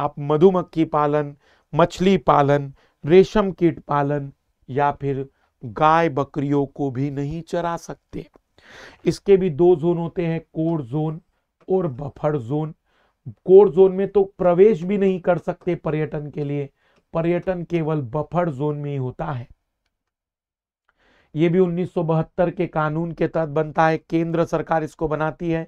आप मधुमक्खी पालन मछली पालन रेशम कीट पालन या फिर गाय बकरियों को भी नहीं चरा सकते इसके भी दो जोन होते हैं कोर जोन और बफर जोन कोर जोन में तो प्रवेश भी नहीं कर सकते पर्यटन के लिए पर्यटन केवल बफर जोन में ही होता है ये भी 1972 के कानून के तहत बनता है केंद्र सरकार इसको बनाती है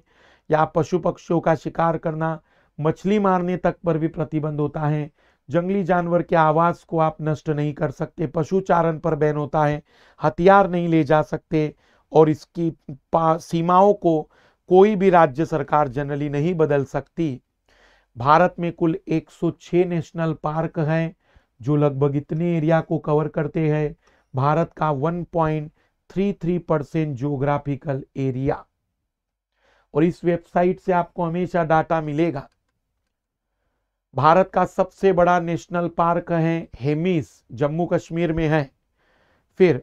या पशु पक्षियों का शिकार करना मछली मारने तक पर भी प्रतिबंध होता है जंगली जानवर के आवास को आप नष्ट नहीं कर सकते पशु चारण पर बैन होता है हथियार नहीं ले जा सकते और इसकी सीमाओं को कोई भी राज्य सरकार जनरली नहीं बदल सकती भारत में कुल 106 नेशनल पार्क हैं जो लगभग इतने एरिया को कवर करते हैं भारत का 1.33 परसेंट जोग्राफिकल एरिया और इस वेबसाइट से आपको हमेशा डाटा मिलेगा भारत का सबसे बड़ा नेशनल पार्क है हेमिस जम्मू कश्मीर में है फिर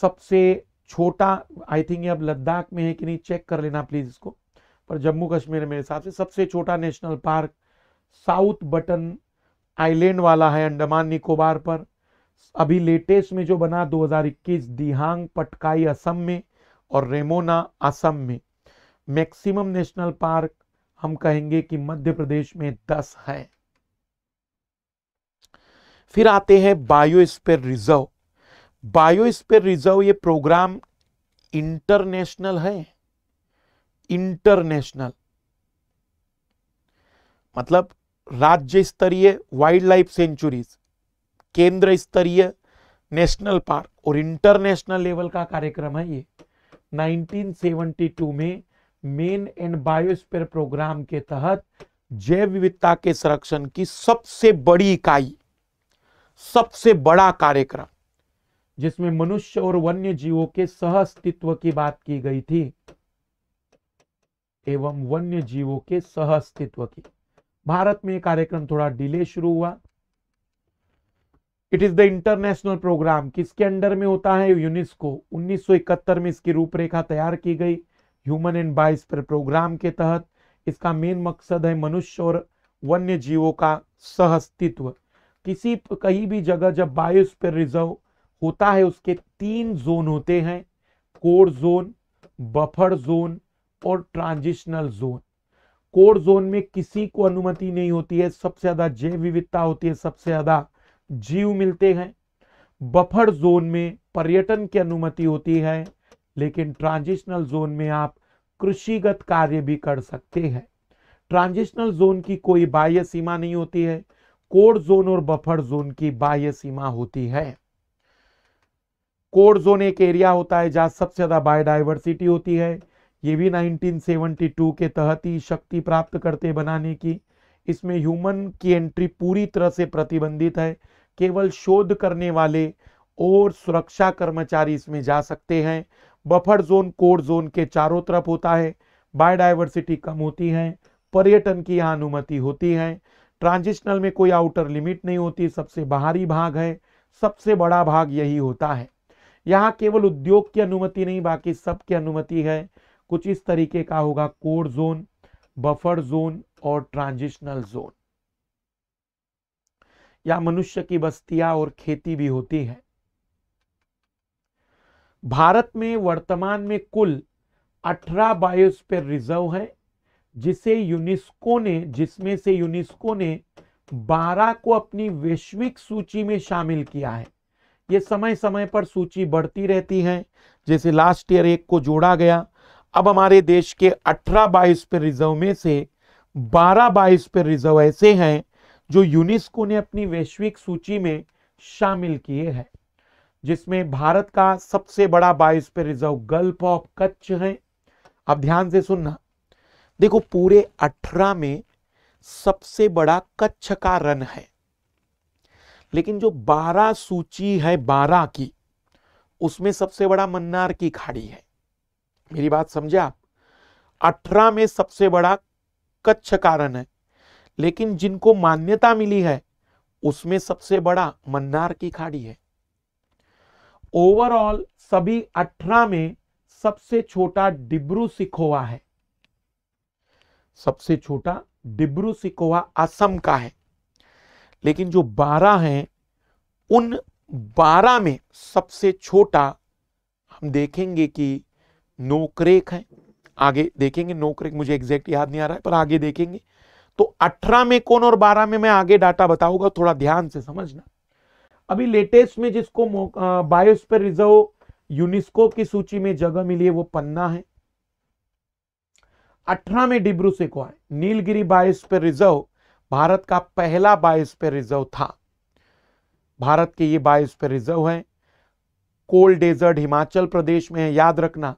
सबसे छोटा आई थिंक ये अब लद्दाख में है कि नहीं चेक कर लेना प्लीज इसको पर जम्मू कश्मीर मेरे हिसाब से सबसे छोटा national park south Button island वाला है अंडमान निकोबार पर अभी लेटेस्ट में जो बना 2021 दिहांग पटकाई असम में और रेमोना असम में मैक्सिमम नेशनल पार्क हम कहेंगे कि मध्य प्रदेश में 10 है फिर आते हैं बायोस्पेयर रिजर्व बायोस्पेयर रिजर्व ये प्रोग्राम इंटरनेशनल है इंटरनेशनल मतलब राज्य स्तरीय वाइल्ड लाइफ सेंचुरीज केंद्र स्तरीय नेशनल पार्क और इंटरनेशनल लेवल का कार्यक्रम है ये 1972 में मेन एंड बायोस्पेयर प्रोग्राम के तहत जैव विविधता के संरक्षण की सबसे बड़ी इकाई सबसे बड़ा कार्यक्रम जिसमें मनुष्य और वन्य जीवों के सह अस्तित्व की बात की गई थी एवं वन्य जीवों के सह अस्तित्व की भारत में कार्यक्रम थोड़ा डिले शुरू हुआ it is the international program किसके अंडर में होता है यूनेस्को 1971 में इसकी रूपरेखा तैयार की गई ह्यूमन एंड बाइस पर प्रोग्राम के तहत इसका मेन मकसद है मनुष्य और वन्य जीवों का सहअस्तित्व किसी कहीं भी जगह जब बायोस पर रिजर्व होता है उसके तीन जोन होते हैं कोर जोन बफर जोन और ट्रांजिशनल जोन कोर जोन में किसी को अनुमति नहीं होती है सबसे ज्यादा जैव विविधता होती है सबसे ज्यादा जीव मिलते हैं बफर जोन में पर्यटन की अनुमति होती है लेकिन ट्रांजिशनल जोन में आप कृषिगत कार्य भी कर सकते हैं ट्रांजिशनल जोन की कोई बाह्य सीमा नहीं होती है कोड जोन और बफर जोन की बाह्य सीमा होती है कोड जोन एक एरिया होता है जहां सबसे ज्यादा बायोडाइवर्सिटी होती है ये भी 1972 के तहत ही शक्ति प्राप्त करते बनाने की इसमें ह्यूमन की एंट्री पूरी तरह से प्रतिबंधित है केवल शोध करने वाले और सुरक्षा कर्मचारी इसमें जा सकते हैं बफर जोन कोर जोन के चारों तरफ होता है बायोडाइवर्सिटी कम होती है पर्यटन की अनुमति होती है ट्रांजिशनल में कोई आउटर लिमिट नहीं होती सबसे बाहरी भाग है सबसे बड़ा भाग यही होता है यहाँ केवल उद्योग की अनुमति नहीं बाकी सब की अनुमति है कुछ इस तरीके का होगा कोर जोन बफर जोन और ट्रांजिशनल जोन या मनुष्य की बस्तियां और खेती भी होती है भारत में वर्तमान में कुल 18 बायोस्पेयर रिजर्व है जिसे यूनेस्को ने जिसमें से यूनेस्को ने 12 को अपनी वैश्विक सूची में शामिल किया है ये समय समय पर सूची बढ़ती रहती है जैसे लास्ट ईयर एक को जोड़ा गया अब हमारे देश के 18 बाईस पे रिजर्व में से 12 बाईस पे रिजर्व ऐसे हैं जो यूनेस्को ने अपनी वैश्विक सूची में शामिल किए हैं जिसमें भारत का सबसे बड़ा बाईस पे रिजर्व गल्फ ऑफ कच्छ है अब ध्यान से सुनना देखो पूरे अठारह में सबसे बड़ा कच्छ का रन है लेकिन जो बारह सूची है बारह की उसमें सबसे बड़ा मन्नार की खाड़ी है मेरी बात समझे आप अठारह में सबसे बड़ा कच्छ का रन है लेकिन जिनको मान्यता मिली है उसमें सबसे बड़ा मन्नार की खाड़ी है ओवरऑल सभी अठारह में सबसे छोटा डिब्रू सिखोवा है सबसे छोटा डिब्रू सिकोवा असम का है लेकिन जो बारह हैं उन बारह में सबसे छोटा हम देखेंगे कि नोकरेक है आगे देखेंगे नोकरेक मुझे एग्जैक्ट याद नहीं आ रहा है पर आगे देखेंगे तो 18 में कौन और 12 में मैं आगे डाटा बताऊंगा थोड़ा ध्यान से समझना अभी लेटेस्ट में जिसको बायोस्पेर रिजर्व यूनेस्को की सूची में जगह मिली है वो पन्ना है 2018 में डिब्रू से कुआ नीलगिरी बायस पे रिजर्व भारत का पहला बायस पे रिजर्व था भारत के ये बायस पे रिजर्व है कोल्ड डेजर्ट हिमाचल प्रदेश में है याद रखना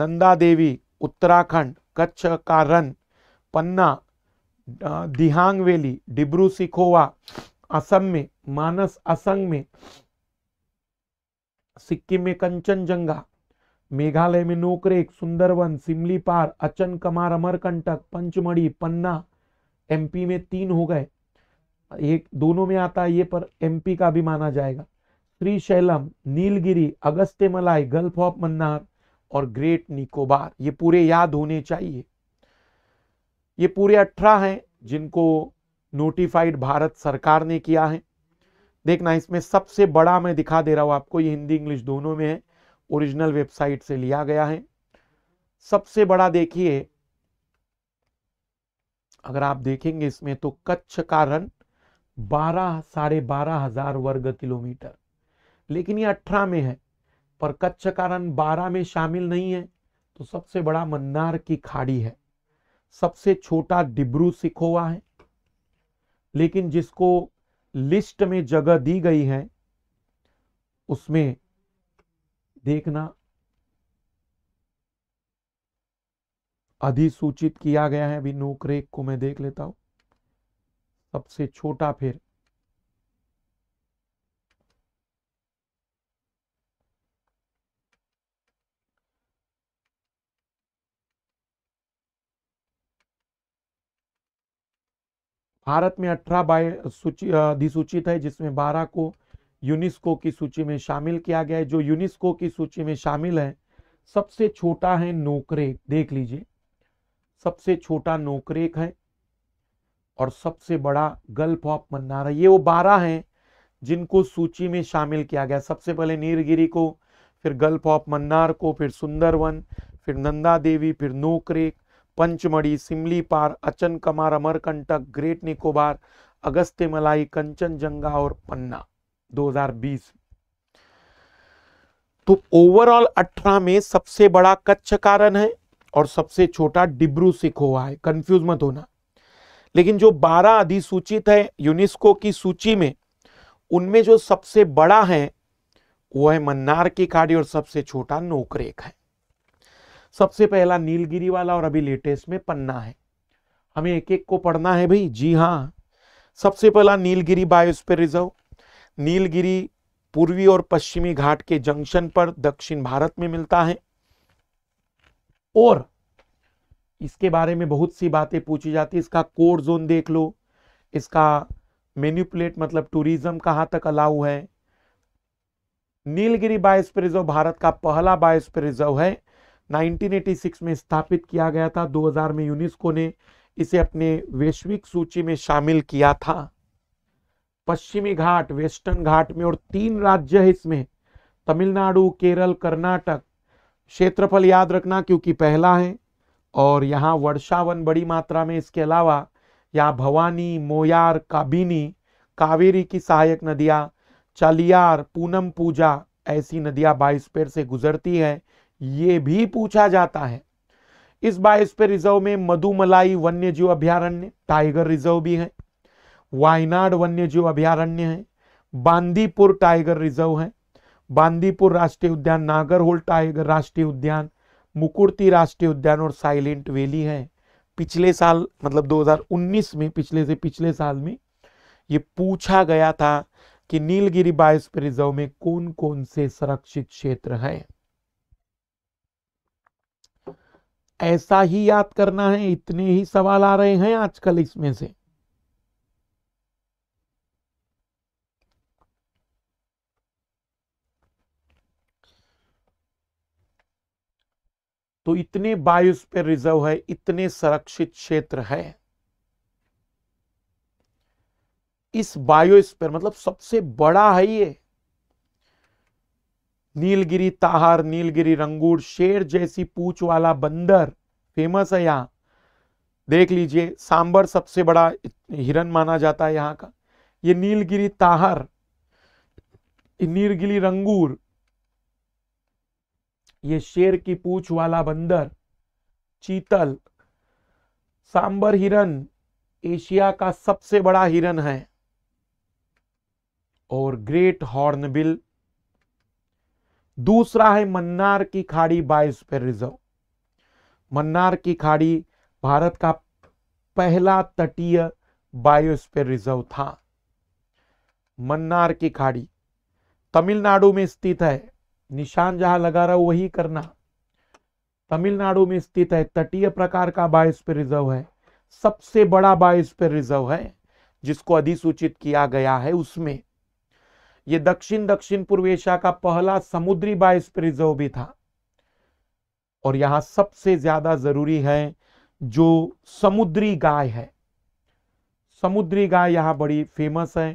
नंदा देवी उत्तराखंड कच्छ का रन पन्ना दिहांग वैली डिब्रू सिखोवा असम में मानस असंग में सिक्किम में कंचनजंगा मेघालय में नोकरेक सुंदरवन सिमलीपार अचन कमार अमरकंटक पंचमढ़ी पन्ना एमपी में तीन हो गए एक दोनों में आता है ये पर एमपी का भी माना जाएगा श्री शैलम नीलगिरी अगस्त्य मलाई गल्फ ऑफ मन्नार और ग्रेट निकोबार ये पूरे याद होने चाहिए ये पूरे अठारह हैं जिनको नोटिफाइड भारत सरकार ने किया है देखना इसमें सबसे बड़ा मैं दिखा दे रहा हूं आपको ये हिंदी इंग्लिश दोनों में है ओरिजिनल वेबसाइट से लिया गया है सबसे बड़ा देखिए अगर आप देखेंगे इसमें तो कच्छ का रन बारह साढ़े बारह हजार वर्ग किलोमीटर लेकिन ये अठारह में है पर कच्छ का रन बारह में शामिल नहीं है तो सबसे बड़ा मन्नार की खाड़ी है सबसे छोटा डिब्रू सिखोवा है लेकिन जिसको लिस्ट में जगह दी गई है उसमें देखना अधिसूचित किया गया है अभी नोकरेक को मैं देख लेता हूं सबसे छोटा फिर भारत में अठारह बाय अधिसूचित है जिसमें बारह को यूनिस्को की सूची में शामिल किया गया है जो यूनिस्को की सूची में शामिल है सबसे छोटा है नोकरेक देख लीजिए सबसे छोटा नोकरेक है और सबसे बड़ा गल्फ ऑफ मन्नार है ये वो बारह हैं जिनको सूची में शामिल किया गया सबसे पहले नीरगिरी को फिर गल्फ ऑफ मन्नार को फिर सुंदरवन फिर नंदा देवी फिर Nokrek Pachmarhi Simlipal Achanakmar Amarkantak great Nicobar Agasthyamalai Kanchenjunga और पन्ना 2020 तो ओवरऑल 18 में सबसे बड़ा कच्छ कारण है और सबसे छोटा डिब्रू सिखोवा है कंफ्यूज मत होना लेकिन जो 12 अधिसूचित है यूनेस्को की सूची में उनमें जो सबसे बड़ा है वो है मन्नार की खाड़ी और सबसे छोटा नोकरेक है सबसे पहला नीलगिरी वाला और अभी लेटेस्ट में पन्ना है हमें एक एक को पढ़ना है भाई जी हाँ सबसे पहला नीलगिरी बायोस्पे रिजर्व नीलगिरी पूर्वी और पश्चिमी घाट के जंक्शन पर दक्षिण भारत में मिलता है और इसके बारे में बहुत सी बातें पूछी जाती है इसका कोर जोन देख लो इसका मेन्यूपुलेट मतलब टूरिज्म कहाँ तक अलाउ है नीलगिरी बायोस्पे रिजर्व भारत का पहला बायोस्पे रिजर्व है 1986 में स्थापित किया गया था 2000 में यूनेस्को ने इसे अपने वैश्विक सूची में शामिल किया था पश्चिमी घाट वेस्टर्न घाट में और तीन राज्य है इसमें तमिलनाडु केरल कर्नाटक क्षेत्रफल याद रखना क्योंकि पहला है और यहाँ वर्षावन बड़ी मात्रा में इसके अलावा यहाँ भवानी मोयार काबिनी कावेरी की सहायक नदियाँ चालियार पूनम पूजा ऐसी नदियाँ बायोस्पेयर से गुजरती है ये भी पूछा जाता है इस बायोस्पेयर रिजर्व में मधुमलाई वन्य जीव अभ्यारण्य टाइगर रिजर्व भी है वायनाड वन्य जीव अभ्यारण्य है बांदीपुर टाइगर रिजर्व है बांदीपुर राष्ट्रीय उद्यान नागरहोल टाइगर राष्ट्रीय उद्यान मुकुर्ती राष्ट्रीय उद्यान और साइलेंट वैली है पिछले साल मतलब 2019 में पिछले से पिछले साल में ये पूछा गया था कि नीलगिरी बायस रिजर्व में कौन कौन से संरक्षित क्षेत्र हैं ऐसा ही याद करना है इतने ही सवाल आ रहे हैं आजकल इसमें से तो इतने बायोस्फेयर रिजर्व है इतने संरक्षित क्षेत्र है इस बायोस्फेयर मतलब सबसे बड़ा है ये नीलगिरी ताहर नीलगिरी रंगूर शेर जैसी पूछ वाला बंदर फेमस है यहां देख लीजिए सांबर सबसे बड़ा हिरन माना जाता है यहां का ये नीलगिरी ताहर नीलगिरी रंगूर ये शेर की पूछ वाला बंदर चीतल सांबर हिरन एशिया का सबसे बड़ा हिरन है और ग्रेट हॉर्नबिल दूसरा है मन्नार की खाड़ी बायोस्फीयर रिजर्व मन्नार की खाड़ी भारत का पहला तटीय बायोस्फीयर रिजर्व था मन्नार की खाड़ी तमिलनाडु में स्थित है निशान जहां लगा रहा वही करना तमिलनाडु में स्थित है तटीय प्रकार का बायोस्फीयर रिजर्व है सबसे बड़ा बायोस्फीयर रिजर्व है जिसको अधिसूचित किया गया है उसमें यह दक्षिण दक्षिण पूर्व एशिया का पहला समुद्री बायोस्फीयर रिजर्व भी था और यहां सबसे ज्यादा जरूरी है जो समुद्री गाय है समुद्री गाय यहां बड़ी फेमस है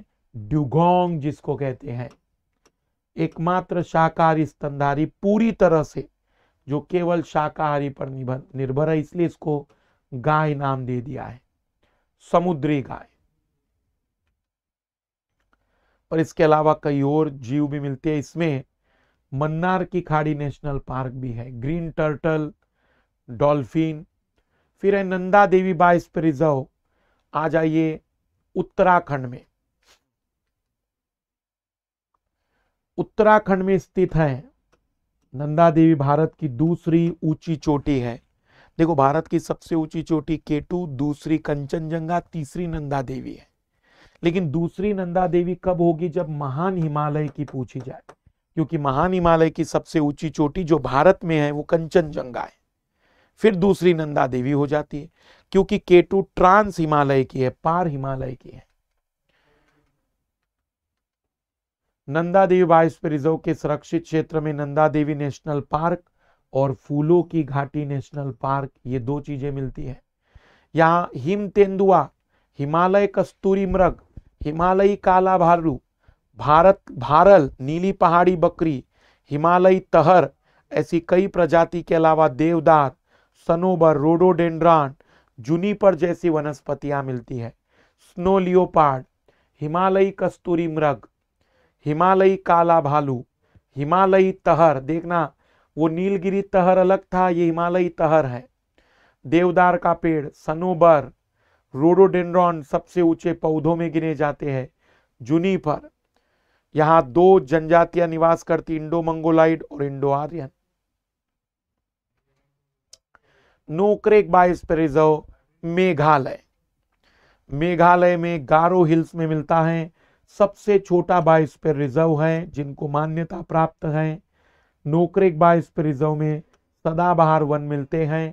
ड्यूगोंग जिसको कहते हैं एकमात्र शाकाहारी स्तनधारी पूरी तरह से जो केवल शाकाहारी पर निर्भर है इसलिए इसको गाय नाम दे दिया है समुद्री गाय और इसके अलावा कई और जीव भी मिलते हैं इसमें मन्नार की खाड़ी नेशनल पार्क भी है ग्रीन टर्टल डॉल्फिन फिर है नंदा देवी बाइस रिजर्व आ जाइए उत्तराखंड में उत्तराखंड में स्थित है नंदा देवी भारत की दूसरी ऊंची चोटी है देखो भारत की सबसे ऊंची चोटी केटू दूसरी कंचनजंगा तीसरी नंदा देवी है लेकिन दूसरी नंदा देवी कब होगी जब महान हिमालय की पूछी जाए क्योंकि महान हिमालय की सबसे ऊंची चोटी जो भारत में है वो कंचनजंगा है फिर दूसरी नंदा देवी हो जाती है क्योंकि केटू ट्रांस हिमालय की है पार हिमालय की है नंदा देवी बायोस्फीयर रिजर्व के सुरक्षित क्षेत्र में नंदा देवी नेशनल पार्क और फूलों की घाटी नेशनल पार्क ये दो चीजें मिलती है यहाँ हिम तेंदुआ हिमालय कस्तूरी मृग हिमालयी काला भालू भारत भारल नीली पहाड़ी बकरी हिमालयी तहर ऐसी कई प्रजाति के अलावा देवदार सनोबर रोडोडेंड्रान जुनीपर जैसी वनस्पतियां मिलती है स्नो लियोपार्ड हिमालयी कस्तूरी मृग हिमालयी काला भालू हिमालयी तहर देखना वो नीलगिरी तहर अलग था ये हिमालयी तहर है देवदार का पेड़ सनोबर रोडोडेंड्रॉन सबसे ऊंचे पौधों में गिने जाते हैं जुनीफर यहां दो जनजातियां निवास करती इंडो मंगोलाइड और इंडो आर्यन नोक्रेक बाइस रिजर्व मेघालय मेघालय में गारो हिल्स में मिलता है सबसे छोटा बाइस पर रिजर्व है जिनको मान्यता प्राप्त है नोकरेक बाइस रिजर्व में सदाबहार वन मिलते हैं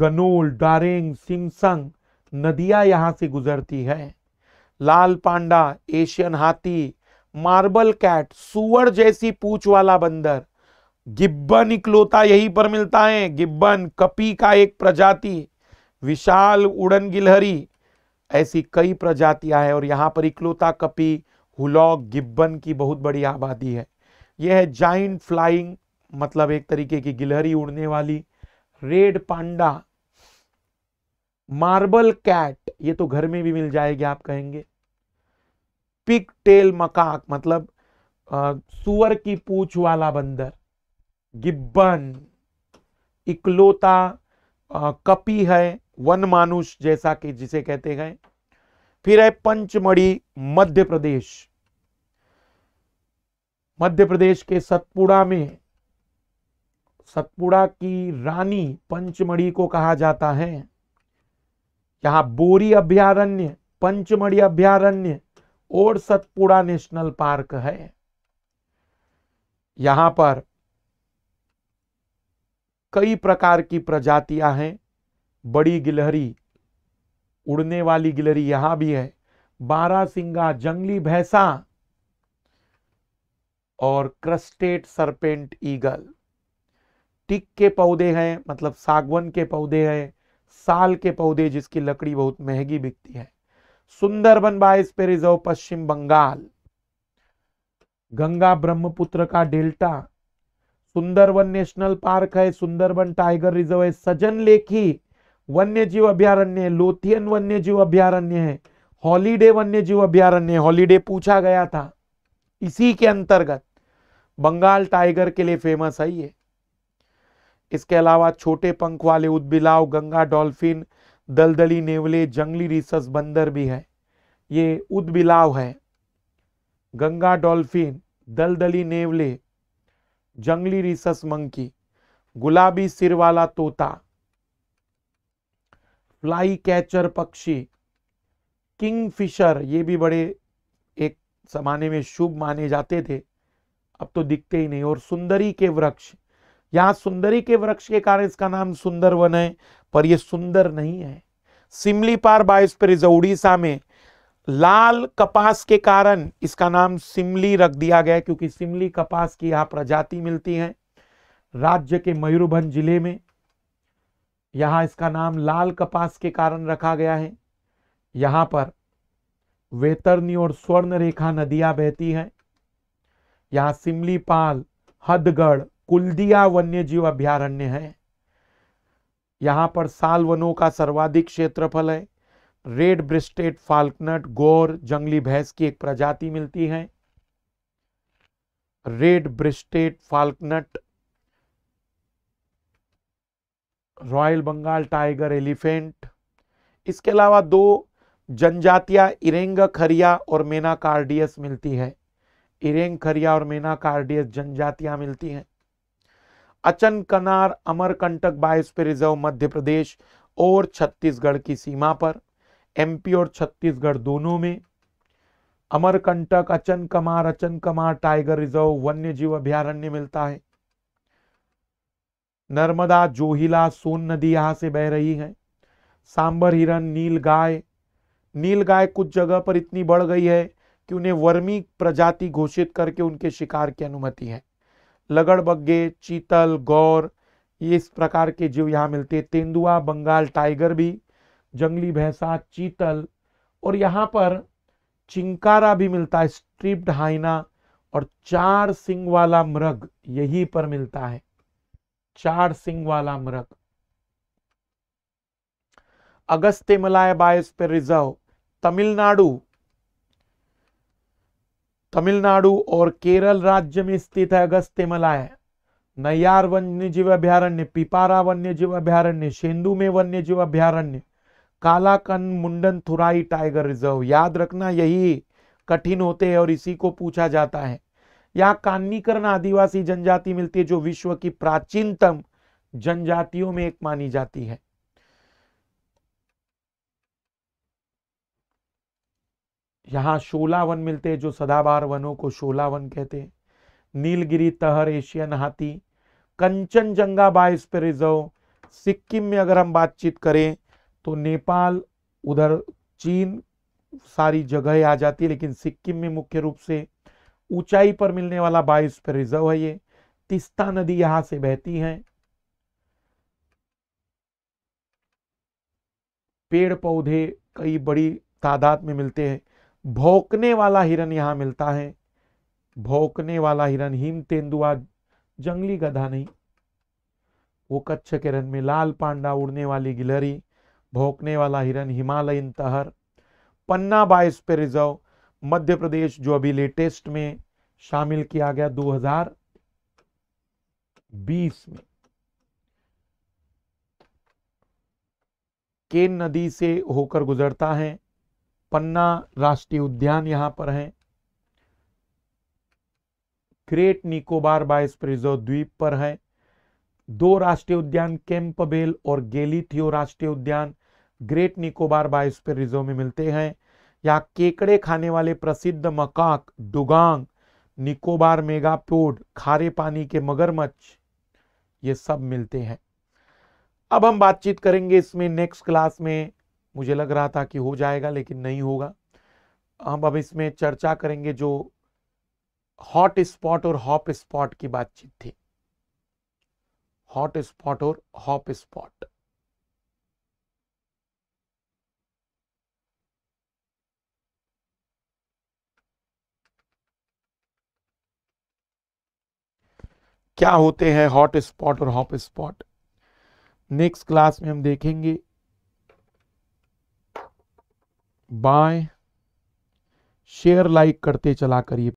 गनोल डारेंग सिमसंग नदियाँ यहाँ से गुजरती है लाल पांडा एशियन हाथी मार्बल कैट सुअर जैसी पूछ वाला बंदर गिब्बन इकलौता यही पर मिलता है गिब्बन कपी का एक प्रजाति विशाल उड़न गिलहरी ऐसी कई प्रजातियां हैं और यहाँ पर इकलौता कपी हुलॉग गिब्बन की बहुत बड़ी आबादी है यह है जाइंट फ्लाइंग मतलब एक तरीके की गिलहरी उड़ने वाली रेड पांडा मार्बल कैट ये तो घर में भी मिल जाएगी आप कहेंगे पिक टेल मकाक मतलब सुअर की पूछ वाला बंदर गिब्बन इकलौता कपी है वन मानुष जैसा कि जिसे कहते हैं फिर है पंचमढ़ी मध्य प्रदेश मध्य प्रदेश के सतपुड़ा में सतपुड़ा की रानी पंचमढ़ी को कहा जाता है यहां बोरी अभ्यारण्य पंचमढ़ी अभ्यारण्य और सतपुड़ा नेशनल पार्क है यहां पर कई प्रकार की प्रजातियां हैं बड़ी गिलहरी उड़ने वाली गिलहरी यहां भी है बारह सिंगा जंगली भैंसा और क्रस्टेड सरपेंट ईगल टिक के पौधे हैं मतलब सागवन के पौधे हैं साल के पौधे जिसकी लकड़ी बहुत महंगी बिकती है सुंदरबन बाइस पे रिजर्व पश्चिम बंगाल गंगा ब्रह्मपुत्र का डेल्टा सुंदरवन नेशनल पार्क है सुंदरबन टाइगर रिजर्व है सजन लेखी वन्य जीव अभ्यारण्य है लोथियन वन्य जीव अभ्यारण्य है हॉलीडे वन्य जीव अभ्यारण्य हॉलीडे पूछा गया था इसी के अंतर्गत बंगाल टाइगर के लिए फेमस है ये इसके अलावा छोटे पंख वाले उदबिलाव गंगा डॉल्फिन दलदली नेवले जंगली रिसस बंदर भी है ये उदबिलाव है गंगा डॉल्फिन दलदली नेवले जंगली रिसस मंकी गुलाबी सिर वाला तोता फ्लाई कैचर पक्षी किंगफिशर ये भी बड़े एक जमाने में शुभ माने जाते थे अब तो दिखते ही नहीं और सुंदरी के वृक्ष यहाँ सुंदरी के वृक्ष के कारण इसका नाम सुंदर वन है पर यह सुंदर नहीं है सिमली पार बाइस पर उड़ीसा में लाल कपास के कारण इसका नाम सिमली रख दिया गया क्योंकि सिमली कपास की यहाँ प्रजाति मिलती है राज्य के मयूरभंज जिले में यहाँ इसका नाम लाल कपास के कारण रखा गया है यहाँ पर वेतरनी और स्वर्ण रेखा नदियां बहती हैं यहाँ सिमलीपाल हदगढ़ कुलदिया वन्य जीव अभ्यारण्य है यहाँ पर साल वनों का सर्वाधिक क्षेत्रफल है रेड ब्रिस्टेड फाल्कनट गोर जंगली भैंस की एक प्रजाति मिलती है red breasted falconet royal Bengal tiger elephant इसके अलावा दो जनजातियां इरेंग खरिया और मेना कार्डियस मिलती है इरेंग खरिया और मेना कार्डियस जनजातियां मिलती हैं Achanakmar Amarkantak biosphere reserve Madhya Pradesh और छत्तीसगढ़ की सीमा पर एमपी और छत्तीसगढ़ दोनों में Amarkantak Achanakmar Achanakmar tiger reserve वन्य जीव अभ्यारण्य मिलता है नर्मदा जोहिला सोन नदी यहाँ से बह रही है सांबर हिरन नील गाय नील गाय कुछ जगह पर इतनी बढ़ गई है कि उन्हें वर्मी प्रजाति घोषित करके उनके शिकार की अनुमति है लगड़ बग्गे चीतल गौर ये इस प्रकार के जीव यहाँ मिलते हैं तेंदुआ बंगाल टाइगर भी जंगली भैंसा चीतल और यहाँ पर चिंकारा भी मिलता है स्ट्रिप्ड हाइना और चार सिंग वाला मृग यही पर मिलता है चार सिंग वाला मृग Agasthyamalai biosphere reserve Tamil Nadu Tamil Nadu और केरल राज्य में स्थित है अगस्त्य मलाय नयार वन्य जीव अभ्यारण्य पिपारा वन्य जीव अभ्यारण्य शेंदू में वन्य जीव अभ्यारण्य कालाकन मुंडन थुराई टाइगर रिजर्व याद रखना यही कठिन होते हैं और इसी को पूछा जाता है यहाँ कान्नीकरण आदिवासी जनजाति मिलती है जो विश्व की प्राचीनतम जनजातियों में एक मानी जाती है यहाँ शोला वन मिलते हैं जो सदाबार वनों को शोला वन कहते हैं नीलगिरी तहर एशियन हाथी कंचनजंगा पे रिजर्व सिक्किम में अगर हम बातचीत करें तो नेपाल उधर चीन सारी जगह आ जाती है लेकिन सिक्किम में मुख्य रूप से ऊंचाई पर मिलने वाला बायोस्फीयर रिजर्व है ये तिस्ता नदी यहां से बहती है पेड़ पौधे कई बड़ी तादाद में मिलते हैं भौकने वाला हिरन यहाँ मिलता है भोकने वाला हिरन हिम तेंदुआ जंगली गधा नहीं वो कच्छ के रन में लाल पांडा उड़ने वाली गिलहरी भोकने वाला हिरन हिमालयन तहर पन्ना बायोस्फीयर रिजर्व मध्य प्रदेश जो अभी लेटेस्ट में शामिल किया गया 2020 में केन नदी से होकर गुजरता है पन्ना राष्ट्रीय उद्यान यहां पर है ग्रेट निकोबार बाइस प्रिजो द्वीप पर है दो राष्ट्रीय उद्यान कैंपबेल और गेलीथियो राष्ट्रीय उद्यान ग्रेट निकोबार बाइस प्रिजो में मिलते हैं या केकड़े खाने वाले प्रसिद्ध मकाक डुगांग निकोबार मेगापोड खारे पानी के मगरमच्छ ये सब मिलते हैं अब हम बातचीत करेंगे इसमें नेक्स्ट क्लास में मुझे लग रहा था कि हो जाएगा लेकिन नहीं होगा हम अब इसमें चर्चा करेंगे जो हॉट स्पॉट और हॉप स्पॉट की बातचीत थी हॉट स्पॉट और हॉप स्पॉट क्या होते हैं हॉट स्पॉट और हॉप स्पॉट नेक्स्ट क्लास में हम देखेंगे बाय शेयर लाइक करते चला करिए